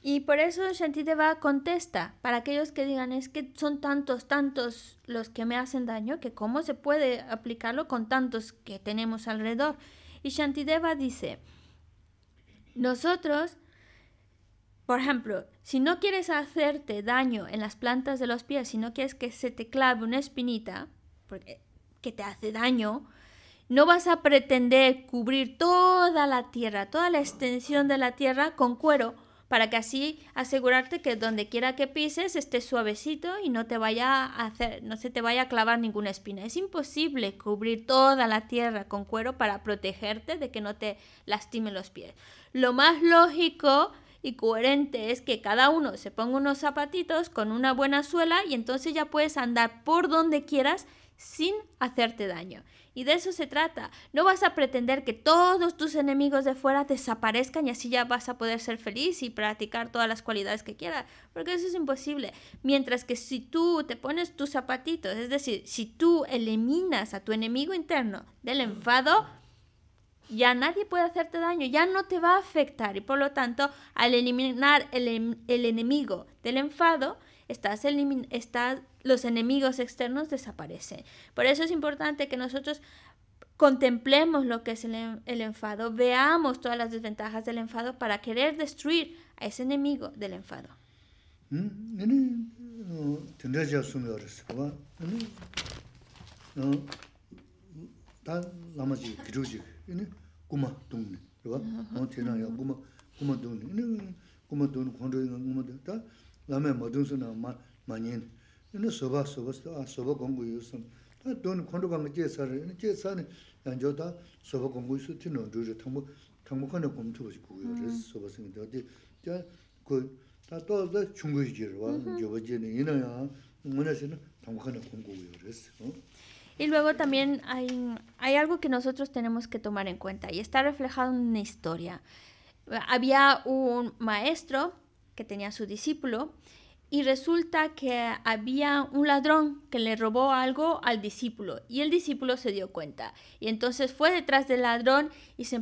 Y por eso Shantideva contesta, para aquellos que digan, es que son tantos, tantos los que me hacen daño, que cómo se puede aplicarlo con tantos que tenemos alrededor. Y Shantideva dice, nosotros por ejemplo, si no quieres hacerte daño en las plantas de los pies, si no quieres que se te clave una espinita, porque que te hace daño, no vas a pretender cubrir toda la tierra, toda la extensión de la tierra con cuero, para que así asegurarte que donde quiera que pises esté suavecito y no te vaya a hacer, no se te vaya a clavar ninguna espina. Es imposible cubrir toda la tierra con cuero para protegerte de que no te lastimen los pies. Lo más lógico y coherente es que cada uno se ponga unos zapatitos con una buena suela y entonces ya puedes andar por donde quieras sin hacerte daño. Y de eso se trata. No vas a pretender que todos tus enemigos de fuera desaparezcan y así ya vas a poder ser feliz y practicar todas las cualidades que quieras, porque eso es imposible. Mientras que si tú te pones tus zapatitos, es decir, si tú eliminas a tu enemigo interno del mm. enfado, ya nadie puede hacerte daño, ya no te va a afectar y por lo tanto al eliminar el, em, enemigo del enfado, estás, los enemigos externos desaparecen. Por eso es importante que nosotros contemplemos lo que es el, enfado, veamos todas las desventajas del enfado para querer destruir a ese enemigo del enfado. ¿Mm? Náing có ngá – 고마 동네 gàhi – q volumes 고마 kuma du Donald 49 F. Mentho ni ng puppy rataw si laa. Tá ravas 없는 ni na ma hayöstá langos ano Meeting犷 táhay sau ba climb to victory Soрас si naan 이젬 sá bagangúiggo ya rushas yú. In la tu自己 si confbi kur fore ni sá yang cha ta Y luego también hay, hay algo que nosotros tenemos que tomar en cuenta y está reflejado en una historia. Había un maestro que tenía a su discípulo y resulta que había un ladrón que le robó algo al discípulo y el discípulo se dio cuenta y entonces fue detrás del ladrón y se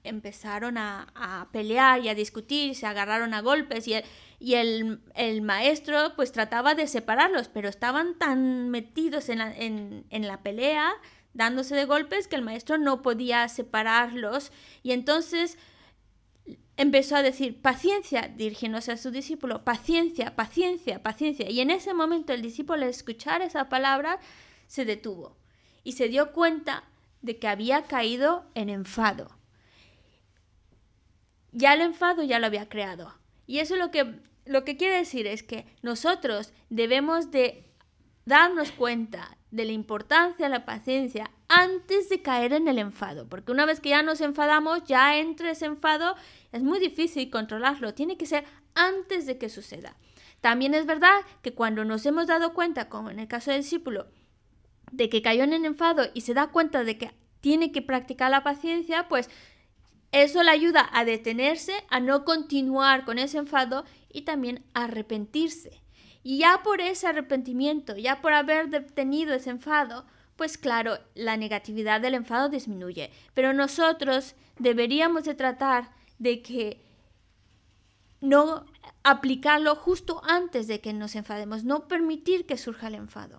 empezaron a, pelear y a discutir, se agarraron a golpes y y el, maestro pues trataba de separarlos, pero estaban tan metidos en la, en la pelea, dándose de golpes, que el maestro no podía separarlos y entonces empezó a decir, paciencia, dirigiéndose a su discípulo, paciencia, paciencia, paciencia. Y en ese momento el discípulo al escuchar esa palabra se detuvo y se dio cuenta de que había caído en enfado. Ya el enfado ya lo había creado. Y eso es lo que lo que quiere decir es que nosotros debemos de darnos cuenta de la importancia de la paciencia antes de caer en el enfado, porque una vez que ya nos enfadamos, ya entra ese enfado, es muy difícil controlarlo, tiene que ser antes de que suceda. También es verdad que cuando nos hemos dado cuenta, como en el caso del discípulo, de que cayó en el enfado y se da cuenta de que tiene que practicar la paciencia, pues eso le ayuda a detenerse, a no continuar con ese enfado y también arrepentirse. Y ya por ese arrepentimiento, ya por haber detenido ese enfado, pues claro, la negatividad del enfado disminuye. Pero nosotros deberíamos de tratar de que no aplicarlo justo antes de que nos enfademos, no permitir que surja el enfado.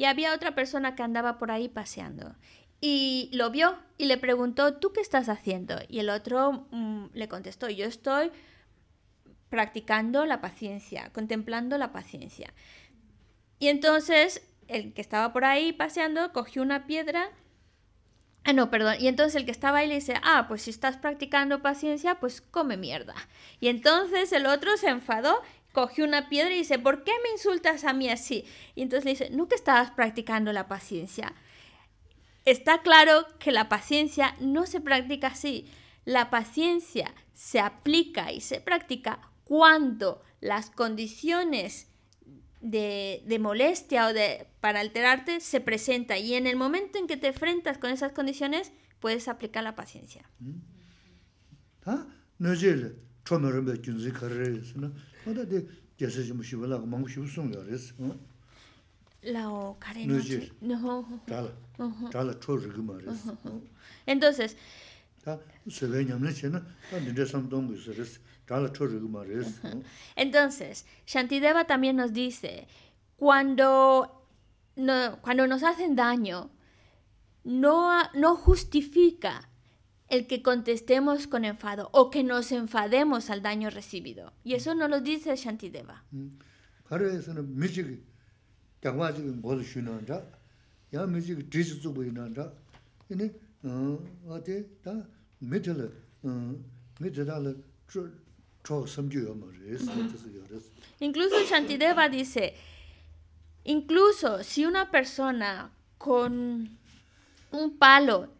y había otra persona que andaba por ahí paseando. Y lo vio y le preguntó, ¿tú qué estás haciendo? Y el otro mm, le contestó, yo estoy practicando la paciencia, contemplando la paciencia. Y entonces el que estaba por ahí paseando cogió una piedra. Ah, no, perdón. Y entonces el que estaba ahí le dice, ah, pues si estás practicando paciencia, pues come mierda. Y entonces el otro se enfadó cogió una piedra y dice, ¿por qué me insultas a mí así? Y entonces le dice, nunca estabas practicando la paciencia. Está claro que la paciencia no se practica así. La paciencia se aplica y se practica cuando las condiciones de, molestia o de, para alterarte se presenta y en el momento en que te enfrentas con esas condiciones puedes aplicar la paciencia. ¿Mm? ¿Ah? Entonces, entonces, Shantideva también nos dice, cuando, cuando nos hacen daño, no, no justifica el que contestemos con enfado o que nos enfademos al daño recibido. Y eso no lo dice Shantideva. Incluso Shantideva dice, incluso si una persona con un palo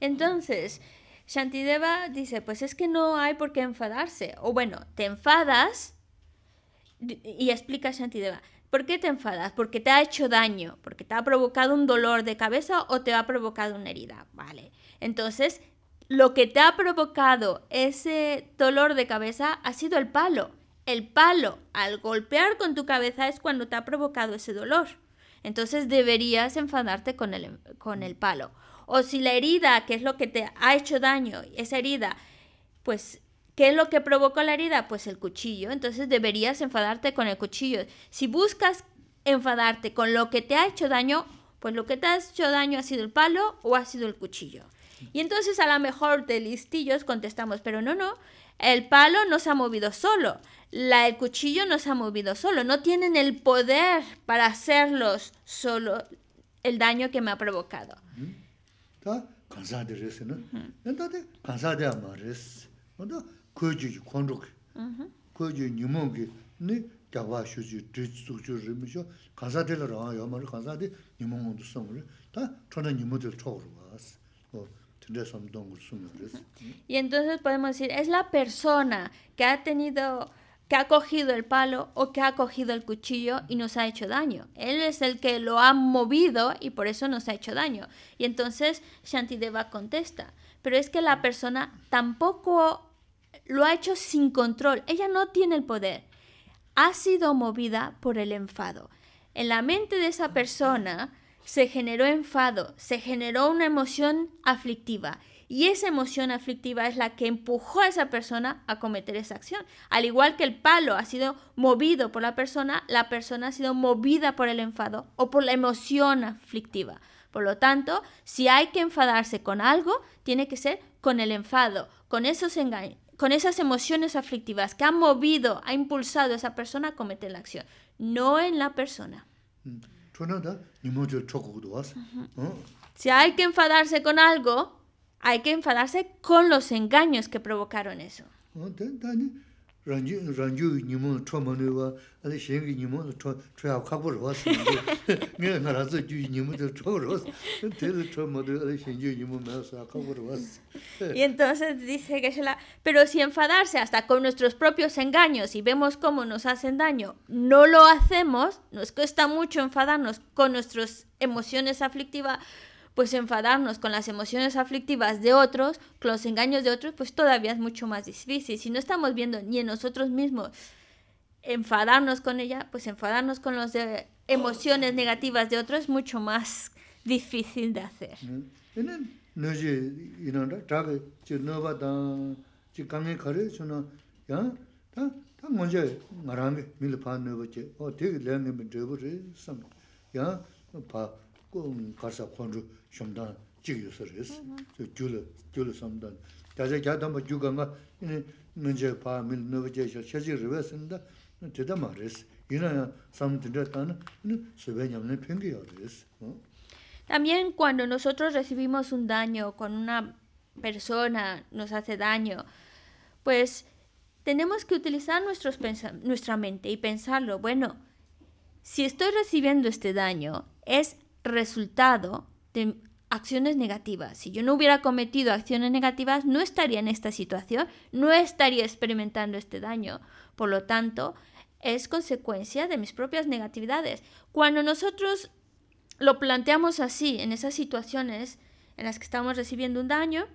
Entonces, Shantideva dice, pues es que no hay por qué enfadarse. O bueno, te enfadas y explica Shantideva, ¿por qué te enfadas? Porque te ha hecho daño, porque te ha provocado un dolor de cabeza o te ha provocado una herida. Vale. Entonces, lo que te ha provocado ese dolor de cabeza ha sido el palo. El palo al golpear con tu cabeza es cuando te ha provocado ese dolor. Entonces deberías enfadarte con el, palo. O si la herida, que es lo que te ha hecho daño, esa herida, pues ¿Qué es lo que provocó la herida? Pues el cuchillo. Entonces deberías enfadarte con el cuchillo. Si buscas enfadarte con lo que te ha hecho daño, pues lo que te ha hecho daño ha sido el palo o ha sido el cuchillo. Y entonces a lo mejor de listillos contestamos, pero no, no, el palo no se ha movido solo el cuchillo no se ha movido solo, no tienen el poder para hacerlos solo el daño que me ha provocado. Y entonces podemos decir, es la persona que ha tenido que ha cogido el palo o que ha cogido el cuchillo y nos ha hecho daño. Él es el que lo ha movido y por eso nos ha hecho daño. Y entonces Shantideva contesta, pero es que la persona tampoco lo ha hecho sin control, ella no tiene el poder, ha sido movida por el enfado. En la mente de esa persona se generó enfado, se generó una emoción aflictiva y esa emoción aflictiva es la que empujó a esa persona a cometer esa acción. Al igual que el palo ha sido movido por la persona, la persona ha sido movida por el enfado o por la emoción aflictiva. Por lo tanto, si hay que enfadarse con algo, tiene que ser con el enfado, con esos con esas emociones aflictivas que han movido, ha impulsado a esa persona a cometer la acción, no en la persona. Si hay que enfadarse con algo, hay que enfadarse con los engaños que provocaron eso. y entonces dice que la... pero si enfadarse hasta con nuestros propios engaños y vemos cómo nos hacen daño, no lo hacemos, nos cuesta mucho enfadarnos con nuestras emociones aflictivas, pues enfadarnos con las emociones aflictivas de otros, con los engaños de otros, pues todavía es mucho más difícil. Si no estamos viendo ni en nosotros mismos enfadarnos con ella, pues enfadarnos con las emociones negativas de otros es mucho más difícil de hacer. También cuando nosotros recibimos un daño con una persona nos hace daño, pues tenemos que utilizar nuestros nuestra mente y pensarlo, bueno, si estoy recibiendo este daño, es resultado de acciones negativas. Si yo no hubiera cometido acciones negativas, no estaría en esta situación, no estaría experimentando este daño. Por lo tanto, es consecuencia de mis propias negatividades. Cuando nosotros lo planteamos así, en esas situaciones en las que estamos recibiendo un daño,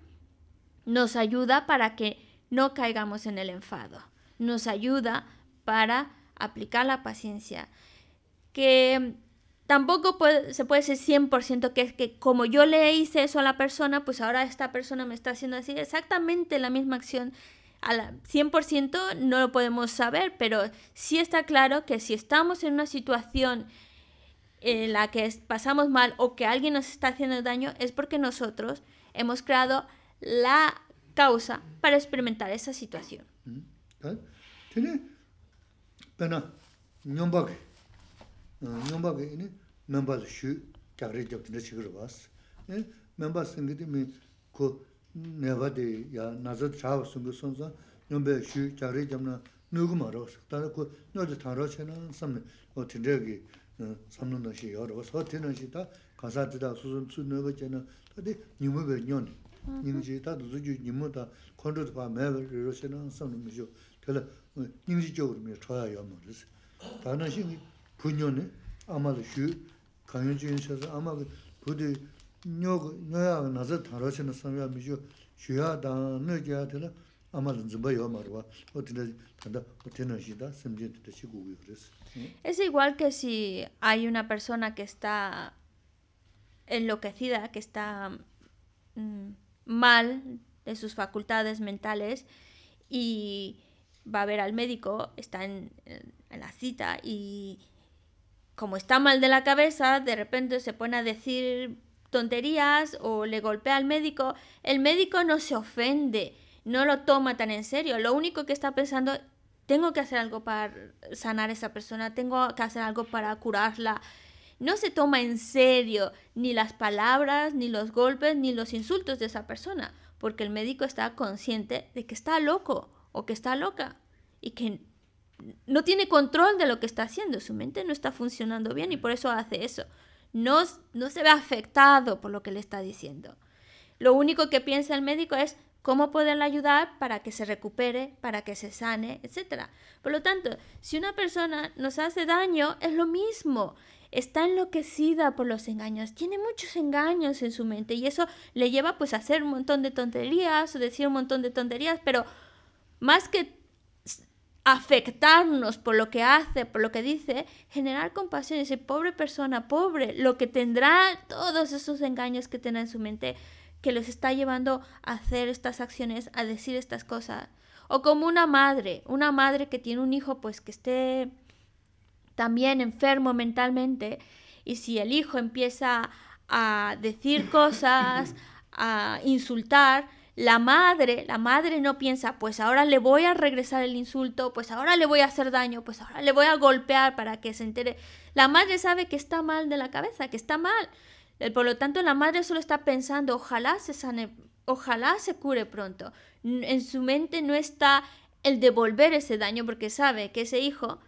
nos ayuda para que no caigamos en el enfado, nos ayuda para aplicar la paciencia, que Tampoco se puede decir 100% que es que como yo le hice eso a la persona, pues ahora esta persona me está haciendo así exactamente la misma acción. Al 100% no lo podemos saber, pero sí está claro que si estamos en una situación en la que pasamos mal o que alguien nos está haciendo daño, es porque nosotros hemos creado la causa para experimentar esa situación. Mm, ¿eh? nyambaga ini 슈 zu shu kyaqri dhyab dhinda chigir baas. Memba singi di mi ku neba di ya nazad chaba sungi son zan nyambaga shu kyaqri dhyab na nugu ma rawas. Tanda ku nyodi tangra chay na sami o dhinda yagi samnu na shi yaa rawas. O dhinda shi ta kasa dhida susun tsu mm-hmm. neba chogur Es igual que si hay una persona que está enloquecida, que está mm, mal de sus facultades mentales y va a ver al médico, está en la cita y como está mal de la cabeza, de repente se pone a decir tonterías o le golpea al médico, el médico no se ofende, no lo toma tan en serio, lo único que está pensando, tengo que hacer algo para sanar a esa persona, tengo que hacer algo para curarla. No se toma en serio ni las palabras, ni los golpes, ni los insultos de esa persona, porque el médico está consciente de que está loco o que está loca y que no tiene control de lo que está haciendo, su mente no está funcionando bien y por eso hace eso. No, no se ve afectado por lo que le está diciendo. Lo único que piensa el médico es cómo poderle ayudar para que se recupere, para que se sane, etc. Por lo tanto, si una persona nos hace daño, es lo mismo. Está enloquecida por los engaños, tiene muchos engaños en su mente y eso le lleva pues a hacer un montón de tonterías o decir un montón de tonterías, pero más que afectarnos por lo que hace, por lo que dice, generar compasión Ese pobre persona, pobre, lo que tendrá todos esos engaños que tiene en su mente, que los está llevando a hacer estas acciones, a decir estas cosas. O como una madre, una madre que tiene un hijo pues que esté también enfermo mentalmente y si el hijo empieza a decir cosas, a insultar, la madre, la madre no piensa, pues ahora le voy a regresar el insulto, pues ahora le voy a hacer daño, pues ahora le voy a golpear para que se entere. La madre sabe que está mal de la cabeza, que está mal. Eh, por lo tanto, la madre solo está pensando, ojalá se sane, ojalá se cure pronto. En su mente no está el devolver ese daño porque sabe que ese hijo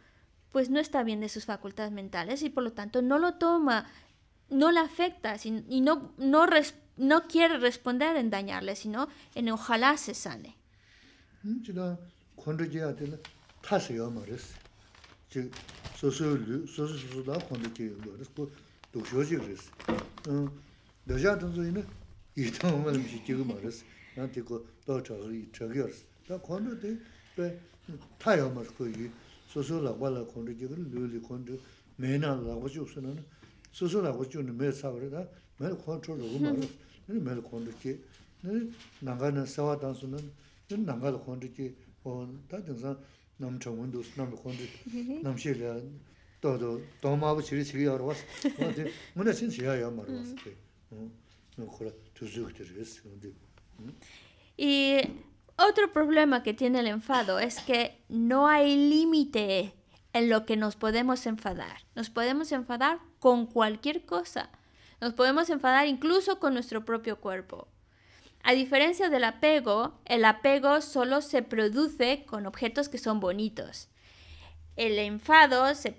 pues no está bien de sus facultades mentales y por lo tanto no lo toma, no le afecta y no, no responde no quiere responder en dañarle sino en ojalá se sane. Chila cuando ya te la tase yo mares. Chu so so so so so da cuando que yo mares por do yo y tan mal mi que mares. Na te co Da cuando te te ta yo y la que lo le me la me Y otro problema que tiene el enfado es que no hay límite en lo que nos podemos enfadar. Nos podemos enfadar con cualquier cosa. Nos podemos enfadar incluso con nuestro propio cuerpo. A diferencia del apego, el apego solo se produce con objetos que son bonitos. El enfado se,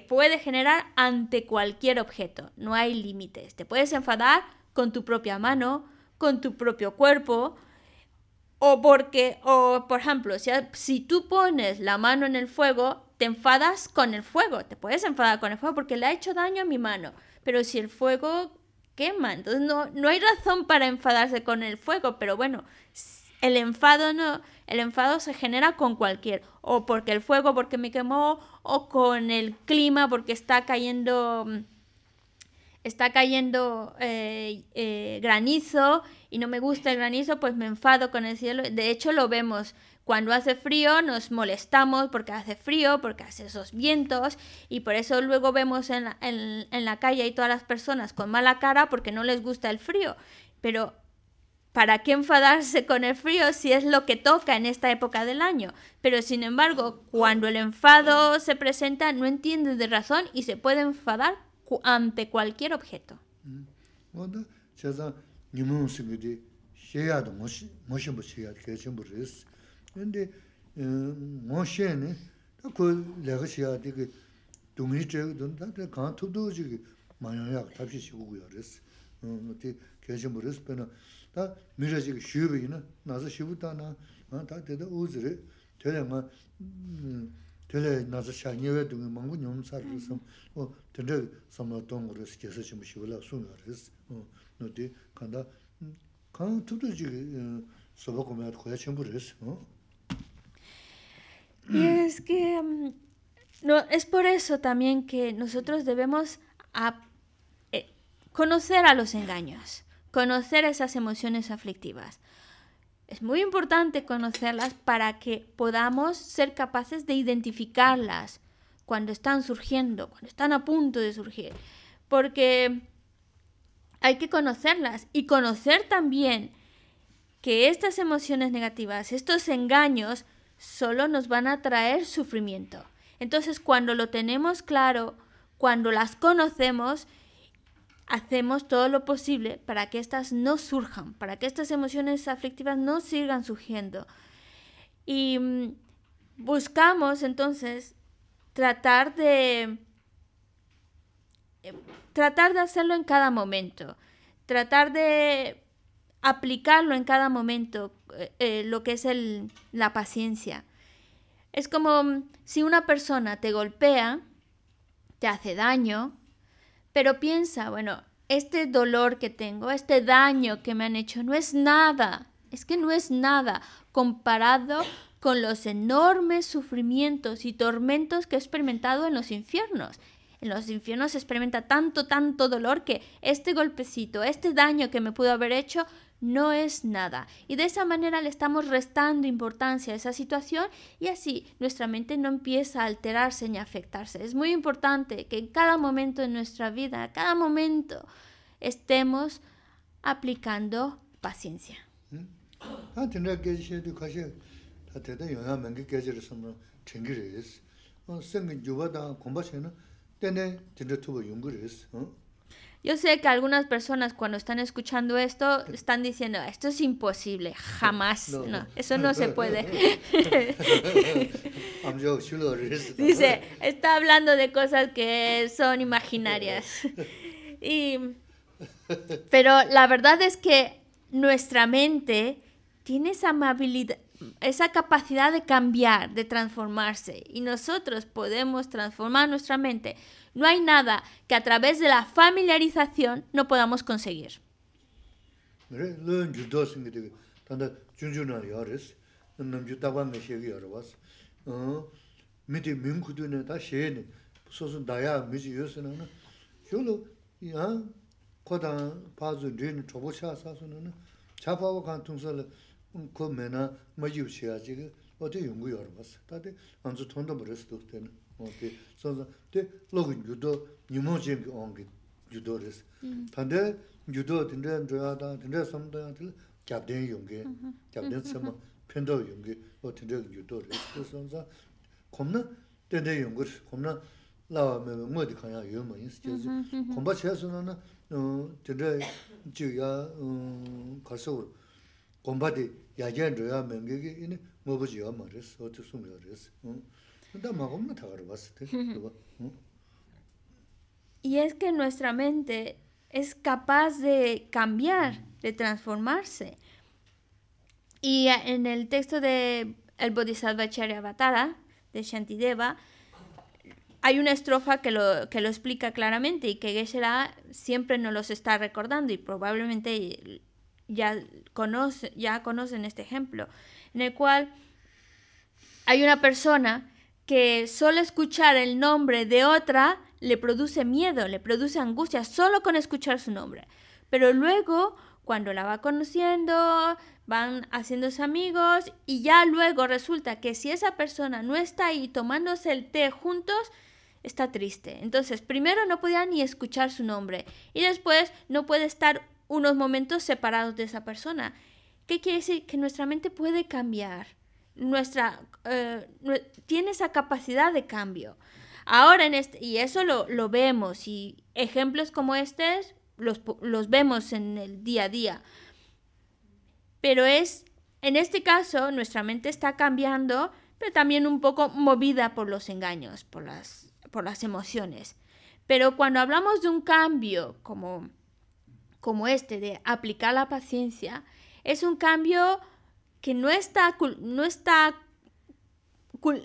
puede generar ante cualquier objeto, no hay límites. Te puedes enfadar con tu propia mano, con tu propio cuerpo, o porque, o por ejemplo, si, si, tú pones la mano en el fuego, te enfadas con el fuego, te puedes enfadar con el fuego porque le ha hecho daño a mi mano pero si el fuego quema, entonces no, hay razón para enfadarse con el fuego, pero bueno, el enfado no, el enfado se genera con cualquier, o porque el fuego, porque me quemó, o con el clima, porque está cayendo, mm, está cayendo eh, eh, granizo y no me gusta el granizo, pues me enfado con el cielo. De hecho, lo vemos cuando hace frío nos molestamos porque hace frío, porque hace esos vientos y por eso luego vemos en la, calle y todas las personas con mala cara porque no les gusta el frío. Pero ¿para qué enfadarse con el frío si es lo que toca en esta época del año? Pero sin embargo, cuando el enfado se presenta, no entiende de razón y se puede enfadar ante cualquier objeto. 근데 어 뭐셰네 그 레거시아 되게 동일적 된다 그 간투도 저기 마야야 답시 시고 그랬어 어때 계신 버스 페나 다 미래지 쉬비는 나서 쉬부다나 나다 되다 우즈리 되려면 되려 나서 샤니에 되는 망고 넘 사서 뭐 되려 섬어 동으로 시켜서 좀 쉬을 할 수는 그랬어 어 너디 간다 간투도 저기 서버 거야 좀 버스 어 Y es que mm, no, es por eso también que nosotros debemos eh, conocer a los engaños, conocer esas emociones aflictivas. Es muy importante conocerlas para que podamos ser capaces de identificarlas cuando están surgiendo, cuando están a punto de surgir. Porque hay que conocerlas y conocer también que estas emociones negativas, estos engaños, solo nos van a traer sufrimiento. Entonces, cuando lo tenemos claro, cuando las conocemos, hacemos todo lo posible para que estas no surjan, para que estas emociones aflictivas no sigan surgiendo. Y mm, buscamos entonces tratar de eh, tratar de hacerlo en cada momento, tratar de aplicarlo en cada momento, eh, eh, lo que es la paciencia. Es como mm, si una persona te golpea, te hace daño, pero piensa, bueno, este dolor que tengo, este daño que me han hecho, no es nada, es que no es nada comparado con los enormes sufrimientos y tormentos que he experimentado en los infiernos. En los infiernos se experimenta tanto, tanto dolor que este golpecito, este daño que me pudo haber hecho, no es nada. Y de esa manera le estamos restando importancia a esa situación y así nuestra mente no empieza a alterarse ni a afectarse. Es muy importante que en cada momento de nuestra vida, cada momento, estemos aplicando paciencia. Yo sé que algunas personas cuando están escuchando esto están diciendo, esto es imposible, jamás, no, eso no se puede. Dice, está hablando de cosas que son imaginarias. Y, pero la verdad es que nuestra mente tiene esa amabilidad, esa capacidad de cambiar, de transformarse. Y nosotros podemos transformar nuestra mente. No hay nada que a través de la familiarización no podamos conseguir. 오케이. 소소 때 로그 유도 니모젬 온기 유도레스 반데 유도 된데 들어야다 된데 섬도한테 갑된 용게 갑된 섬 편도 용게 어 된데 유도레스 소소서 겁나 된데 용거 겁나 나와면 뭐디 가야 요뭐 있어 공부 최소는 어 된데 주야 음 가서 공부디 야견 줘야 명격이 있네 뭐 보지 엄마레스 어떻게 숨어레스 음 Y es que nuestra mente es capaz de cambiar, de transformarse. Y en el texto de El Bodhisattva Charyavatara de Shantideva hay una estrofa que lo, explica claramente y que geshe siempre nos los está recordando y probablemente ya, conoce, ya conocen este ejemplo, en el cual hay una persona que solo escuchar el nombre de otra le produce miedo, le produce angustia, solo con escuchar su nombre. Pero luego, cuando la va conociendo, van haciéndose amigos y ya luego resulta que si esa persona no está ahí tomándose el té juntos, está triste. Entonces, primero no podía ni escuchar su nombre y después no puede estar unos momentos separados de esa persona. ¿Qué quiere decir? Que nuestra mente puede cambiar nuestra, eh, tiene esa capacidad de cambio. Ahora, en este, y eso lo, vemos, y ejemplos como este los, vemos en el día a día. Pero es, en este caso, nuestra mente está cambiando, pero también un poco movida por los engaños, por las, por las emociones. Pero cuando hablamos de un cambio como, como este, de aplicar la paciencia, es un cambio que no está, no está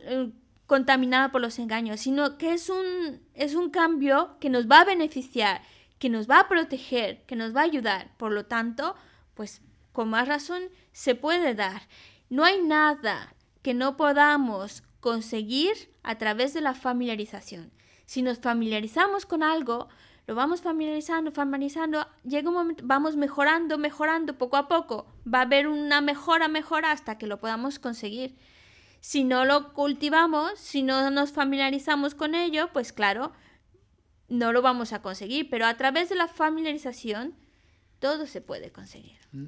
eh, contaminada por los engaños, sino que es un, es un cambio que nos va a beneficiar, que nos va a proteger, que nos va a ayudar. Por lo tanto, pues con más razón se puede dar. No hay nada que no podamos conseguir a través de la familiarización. Si nos familiarizamos con algo, lo vamos familiarizando, familiarizando, llega un momento, vamos mejorando, mejorando poco a poco, va a haber una mejora, mejora hasta que lo podamos conseguir. Si no lo cultivamos, si no nos familiarizamos con ello, pues claro, no lo vamos a conseguir, pero a través de la familiarización todo se puede conseguir. Mm.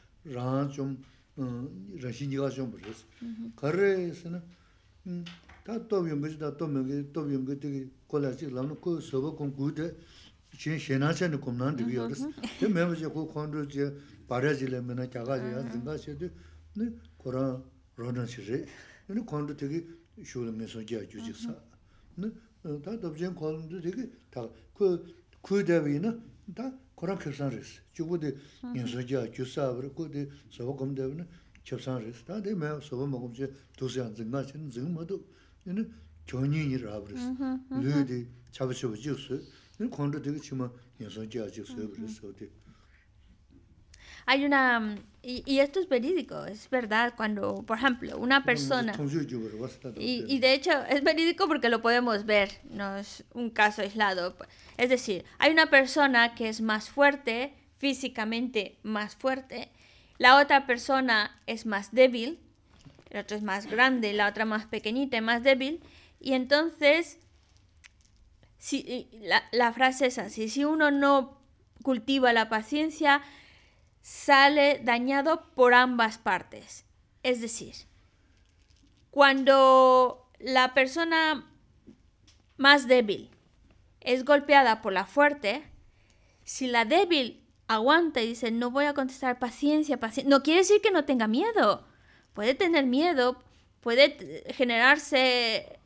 rāng chōng rāshī nīgā chōng pūrēs. Mm-hmm. Kārē sēnā, tā tōm yōng gāchī, tā tōm yōng gāchī, tōm yōng gāchī kōlā chīk lāma kō sōba kōng gu dē, chēn shēnā chēn kōm nāng dīgī yā rās. Mm-hmm. Tē mē mā mm-hmm. Kurang kyusan res, chubu di insujia, chusa abri, ku di soba kumdebni kyusan res. Taa di maya soba mokumchi dusyan zingna chini hay una... Mm, y, esto es verídico, es verdad, cuando, por ejemplo, una persona... Y, de hecho es verídico porque lo podemos ver, no es un caso aislado. Pues, es decir, hay una persona que es más fuerte, físicamente más fuerte, la otra persona es más débil, el otro es más grande, la otra más pequeñita y más débil. Y entonces, si, la, la frase es así, si uno no cultiva la paciencia, sale dañado por ambas partes. Es decir, cuando la persona más débil es golpeada por la fuerte, si la débil aguanta y dice, no voy a contestar, paciencia, paciencia, no quiere decir que no tenga miedo. Puede tener miedo, puede generarse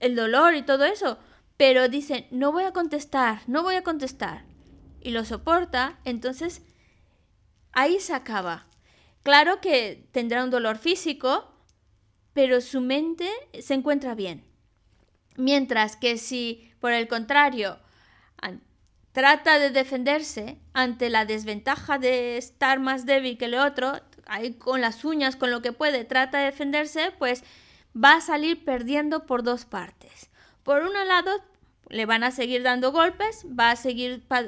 el dolor y todo eso, pero dice, no voy a contestar, no voy a contestar, y lo soporta, entonces Ahí se acaba. Claro que tendrá un dolor físico, pero su mente se encuentra bien. Mientras que si, por el contrario, trata de defenderse ante la desventaja de estar más débil que el otro, ahí con las uñas, con lo que puede, trata de defenderse, pues va a salir perdiendo por dos partes. Por un lado, le van a seguir dando golpes, va a seguir va,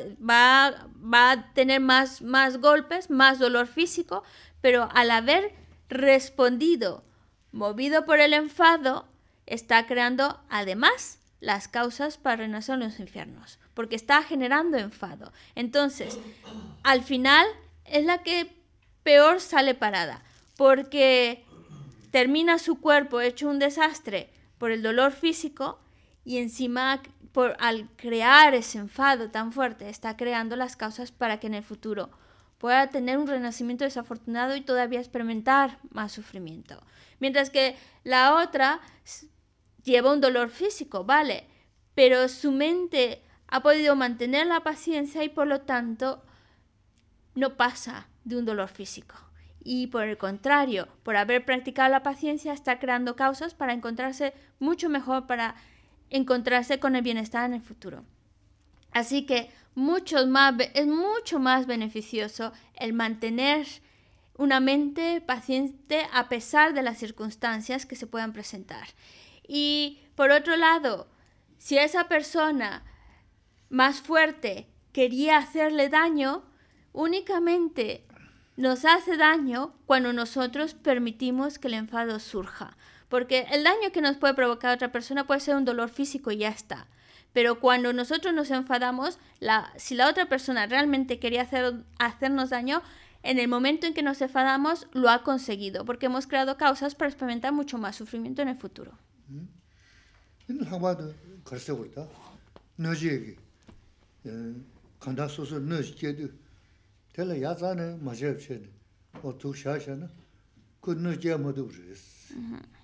va a tener más, más golpes, más dolor físico, pero al haber respondido, movido por el enfado, está creando además las causas para renacer en los infiernos, porque está generando enfado. Entonces, al final es la que peor sale parada, porque termina su cuerpo hecho un desastre por el dolor físico y encima, por, al crear ese enfado tan fuerte, está creando las causas para que en el futuro pueda tener un renacimiento desafortunado y todavía experimentar más sufrimiento. Mientras que la otra lleva un dolor físico, ¿vale? Pero su mente ha podido mantener la paciencia y por lo tanto no pasa de un dolor físico. Y por el contrario, por haber practicado la paciencia, está creando causas para encontrarse mucho mejor, para encontrarse con el bienestar en el futuro. Así que mucho más, es mucho más beneficioso el mantener una mente paciente a pesar de las circunstancias que se puedan presentar. Y por otro lado, si esa persona más fuerte quería hacerle daño, únicamente nos hace daño cuando nosotros permitimos que el enfado surja. Porque el daño que nos puede provocar otra persona puede ser un dolor físico y ya está. Pero cuando nosotros nos enfadamos, la, si la otra persona realmente quería hacer, hacernos daño, en el momento en que nos enfadamos, lo ha conseguido, porque hemos creado causas para experimentar mucho más sufrimiento en el futuro. ¿Mm?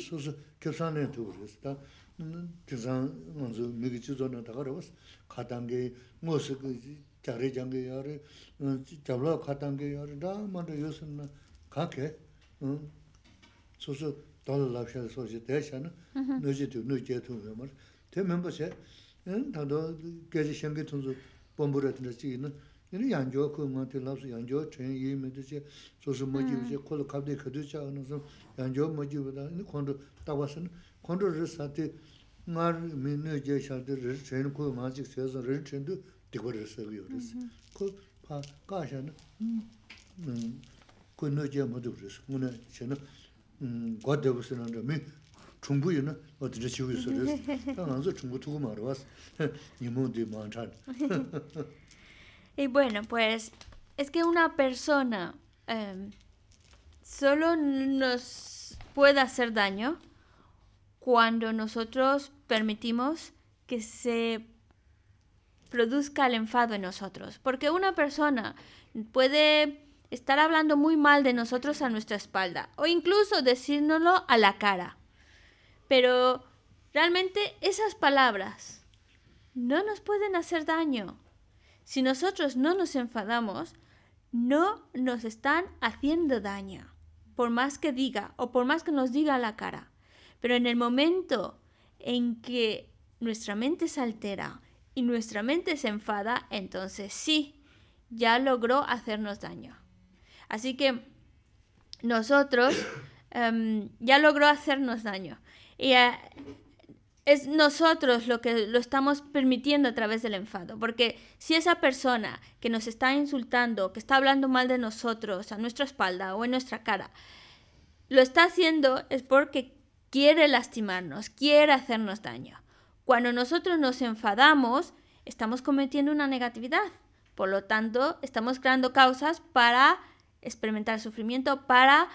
소소 교산에 들어오겠다. 음. 교산 먼저 미기치 전에 다가로 왔어. 무엇을 그 자리 장계 아래 잡로 가단계 아래 달만도 가게. 응 소소 돌아라셔 소지 대셔나. 너지도 너지에 말. 대면 보세요. 응? 다도 계지 생계 통해서 본부를 있는 yin yang jo ku ma ti la su yang jo chen yi me hmm. de che so su ma ji che ko lo ka de ka de cha no so yang jo ma ji ba da ni kon do ta ba sen kon do ri sa ti nga mi ne je sha de ri chen ku ma Y bueno, pues es que una persona em, solo nos puede hacer daño cuando nosotros permitimos que se produzca el enfado en nosotros. Porque una persona puede estar hablando muy mal de nosotros a nuestra espalda o incluso decírnoslo a la cara. Pero realmente esas palabras no nos pueden hacer daño. Si nosotros no nos enfadamos, no nos están haciendo daño, por más que diga o por más que nos diga a la cara. Pero en el momento en que nuestra mente se altera y nuestra mente se enfada, entonces sí, ya logró hacernos daño. Así que nosotros em, ya logró hacernos daño. Y eh, es nosotros lo que lo estamos permitiendo a través del enfado. Porque si esa persona que nos está insultando, que está hablando mal de nosotros a nuestra espalda o en nuestra cara, lo está haciendo es porque quiere lastimarnos, quiere hacernos daño. Cuando nosotros nos enfadamos, estamos cometiendo una negatividad. Por lo tanto, estamos creando causas para experimentar sufrimiento, para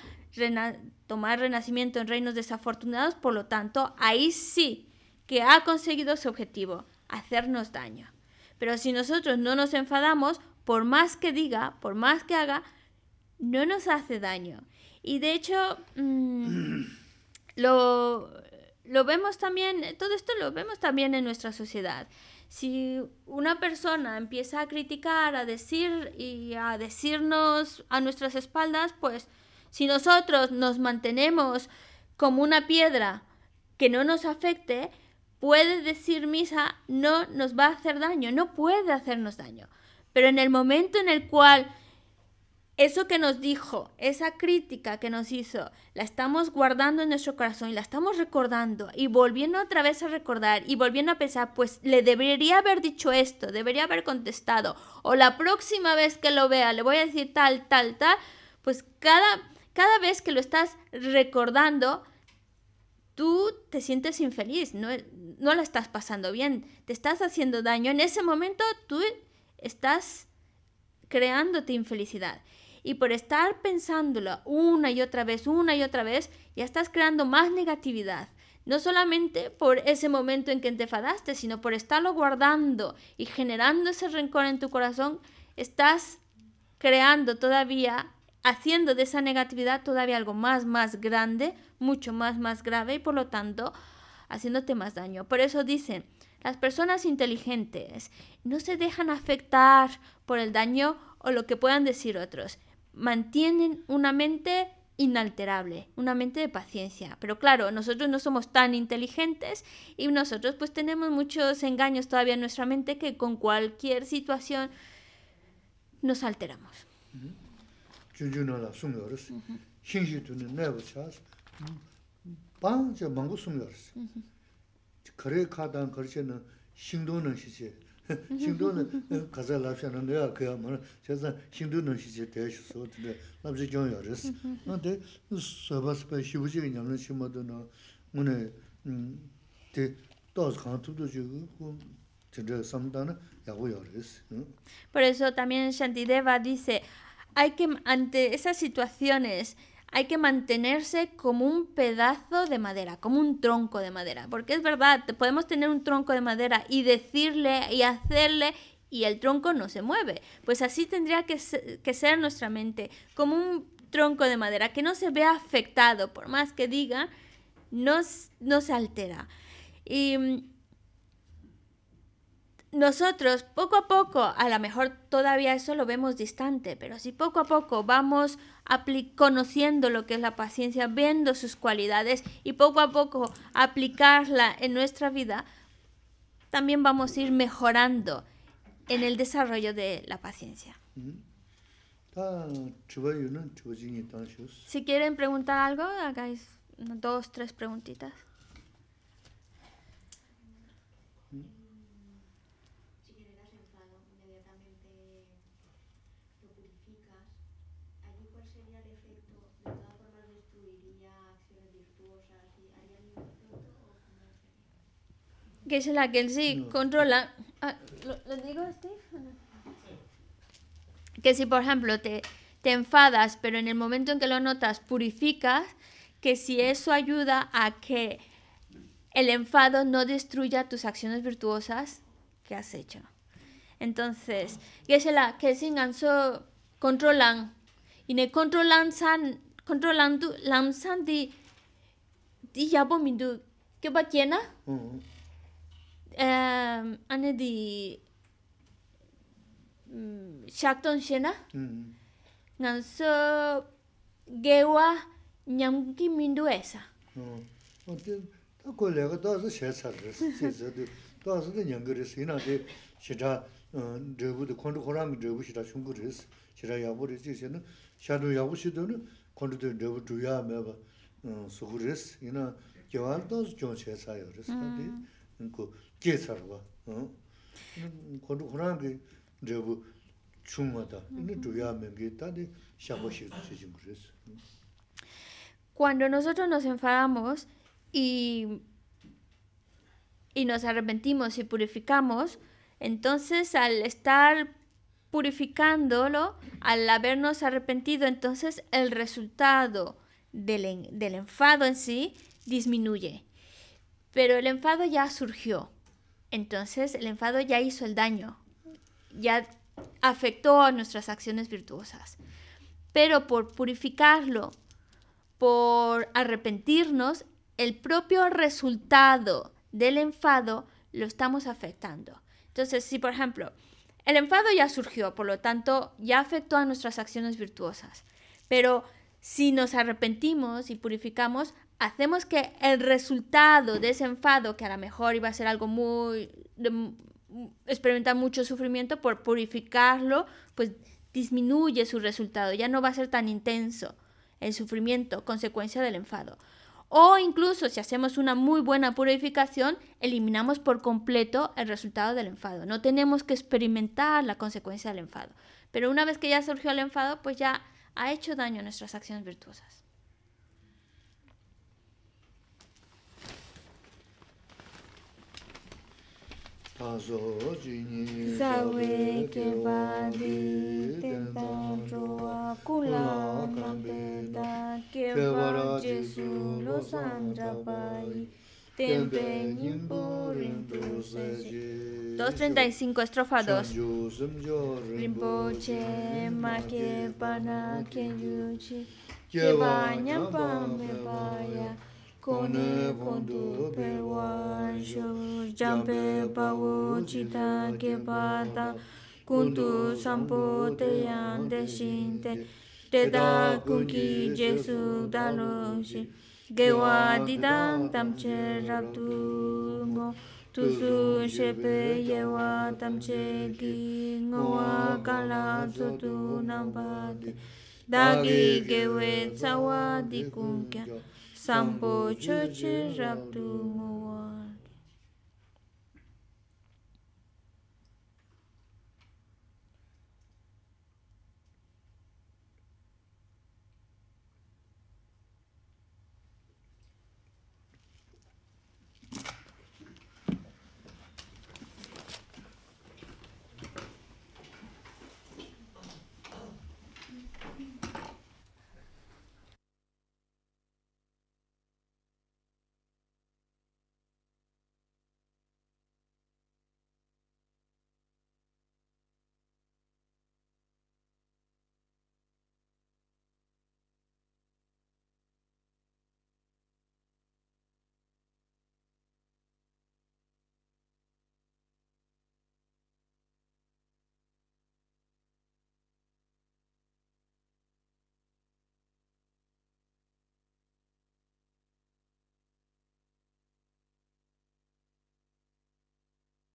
tomar renacimiento en reinos desafortunados. Por lo tanto, ahí sí que ha conseguido su objetivo, hacernos daño. Pero si nosotros no nos enfadamos, por más que diga, por más que haga, no nos hace daño. Y de hecho, mm, lo, lo vemos también, todo esto lo vemos también en nuestra sociedad. Si una persona empieza a criticar, a decir y a decirnos a nuestras espaldas, pues si nosotros nos mantenemos como una piedra que no nos afecte, Puede decir misa, no nos va a hacer daño, no puede hacernos daño. Pero en el momento en el cual eso que nos dijo, esa crítica que nos hizo, la estamos guardando en nuestro corazón y la estamos recordando y volviendo otra vez a recordar y volviendo a pensar, pues le debería haber dicho esto, debería haber contestado, o la próxima vez que lo vea le voy a decir tal, tal, tal, pues cada, cada vez que lo estás recordando, tú te sientes infeliz, no, no la estás pasando bien, te estás haciendo daño. En ese momento tú estás creándote infelicidad. Y por estar pensándolo una y otra vez, una y otra vez, ya estás creando más negatividad. No solamente por ese momento en que te enfadaste, sino por estarlo guardando y generando ese rencor en tu corazón, estás creando todavía haciendo de esa negatividad todavía algo más, más grande, mucho más, más grave y por lo tanto haciéndote más daño. Por eso dicen, las personas inteligentes no se dejan afectar por el daño o lo que puedan decir otros. Mantienen una mente inalterable, una mente de paciencia. Pero claro, nosotros no somos tan inteligentes y nosotros pues tenemos muchos engaños todavía en nuestra mente que con cualquier situación nos alteramos. 주주나라 숨여르스 신시드는 내부차스 방저 망고 숨여르스 거래 카단 거래는 신도는 시지 신도는 가자 라피아는 내가 그야 뭐 제가 신도는 시지 대해서 근데 남지 경여르스 근데 서바스페 시부지 그냥은 심어도는 뭐네 음때 또스 칸투도 주고 진짜 삼다는 야고여르스 Por eso también Shantideva dice, hay que, ante esas situaciones, hay que mantenerse como un pedazo de madera, como un tronco de madera. Porque es verdad, podemos tener un tronco de madera y decirle y hacerle y el tronco no se mueve. Pues así tendría que ser, nuestra mente, como un tronco de madera que no se vea afectado, por más que diga, no, no se altera. Y mm, nosotros poco a poco, a lo mejor todavía eso lo vemos distante, pero si poco a poco vamos conociendo lo que es la paciencia, viendo sus cualidades y poco a poco aplicarla en nuestra vida, también vamos a ir mejorando en el desarrollo de la paciencia. Mm-hmm. Si quieren preguntar algo, hagáis dos, tres preguntitas. que es la que controla. Que si, por ejemplo, te, te enfadas, pero en el momento en que lo notas, purificas, que si eso ayuda a que el enfado no destruya tus acciones virtuosas que has hecho. Entonces, la que si, controlan y ne controlan san controlan tu lam san di di yabo que va ah? ane di mm, shakton she na mm-hmm. ngan so gewa nyamki mindu esa oh, oh, ta ko lega ta su she sar res che zo de ta su de nyang res ina de she ta eh, drebu de kondu khoram drebu she ta shung gu res she ra ya bu res che se na sha du ya bu eh, she de mm. nu Cuando nosotros nos enfadamos y y nos arrepentimos y purificamos, entonces al estar purificándolo, al habernos arrepentido, entonces el resultado del enfado en sí disminuye. Pero el enfado ya surgió. Entonces el enfado ya hizo el daño, ya afectó a nuestras acciones virtuosas. Pero por purificarlo, por arrepentirnos, el propio resultado del enfado lo estamos afectando. Entonces, si por ejemplo, el enfado ya surgió, por lo tanto, ya afectó a nuestras acciones virtuosas, pero si nos arrepentimos y purificamos, hacemos que el resultado de ese enfado, que a lo mejor iba a ser algo muy... experimentar mucho sufrimiento, por purificarlo, pues disminuye su resultado, ya no va a ser tan intenso el sufrimiento, consecuencia del enfado. O incluso si hacemos una muy buena purificación, eliminamos por completo el resultado del enfado. No tenemos que experimentar la consecuencia del enfado. Pero una vez que ya surgió el enfado, pues ya ha hecho daño a nuestras acciones virtuosas. Zawe ke vadi tenta roa kula kambeta ke vara jesu lo pai 235 estrofa 2 MA que pana kenyuchi pa me paya TU kondu perwan shu Jampe que chita TU tu sampo te da shinte Teda KI jesu daloshin gewa didang tamche rabdu ngo tuzu shepe yewa tamche di ngo wa kala tutu nambate dagi gewe tsawa di kumkya sampo choche rabdu ngo wa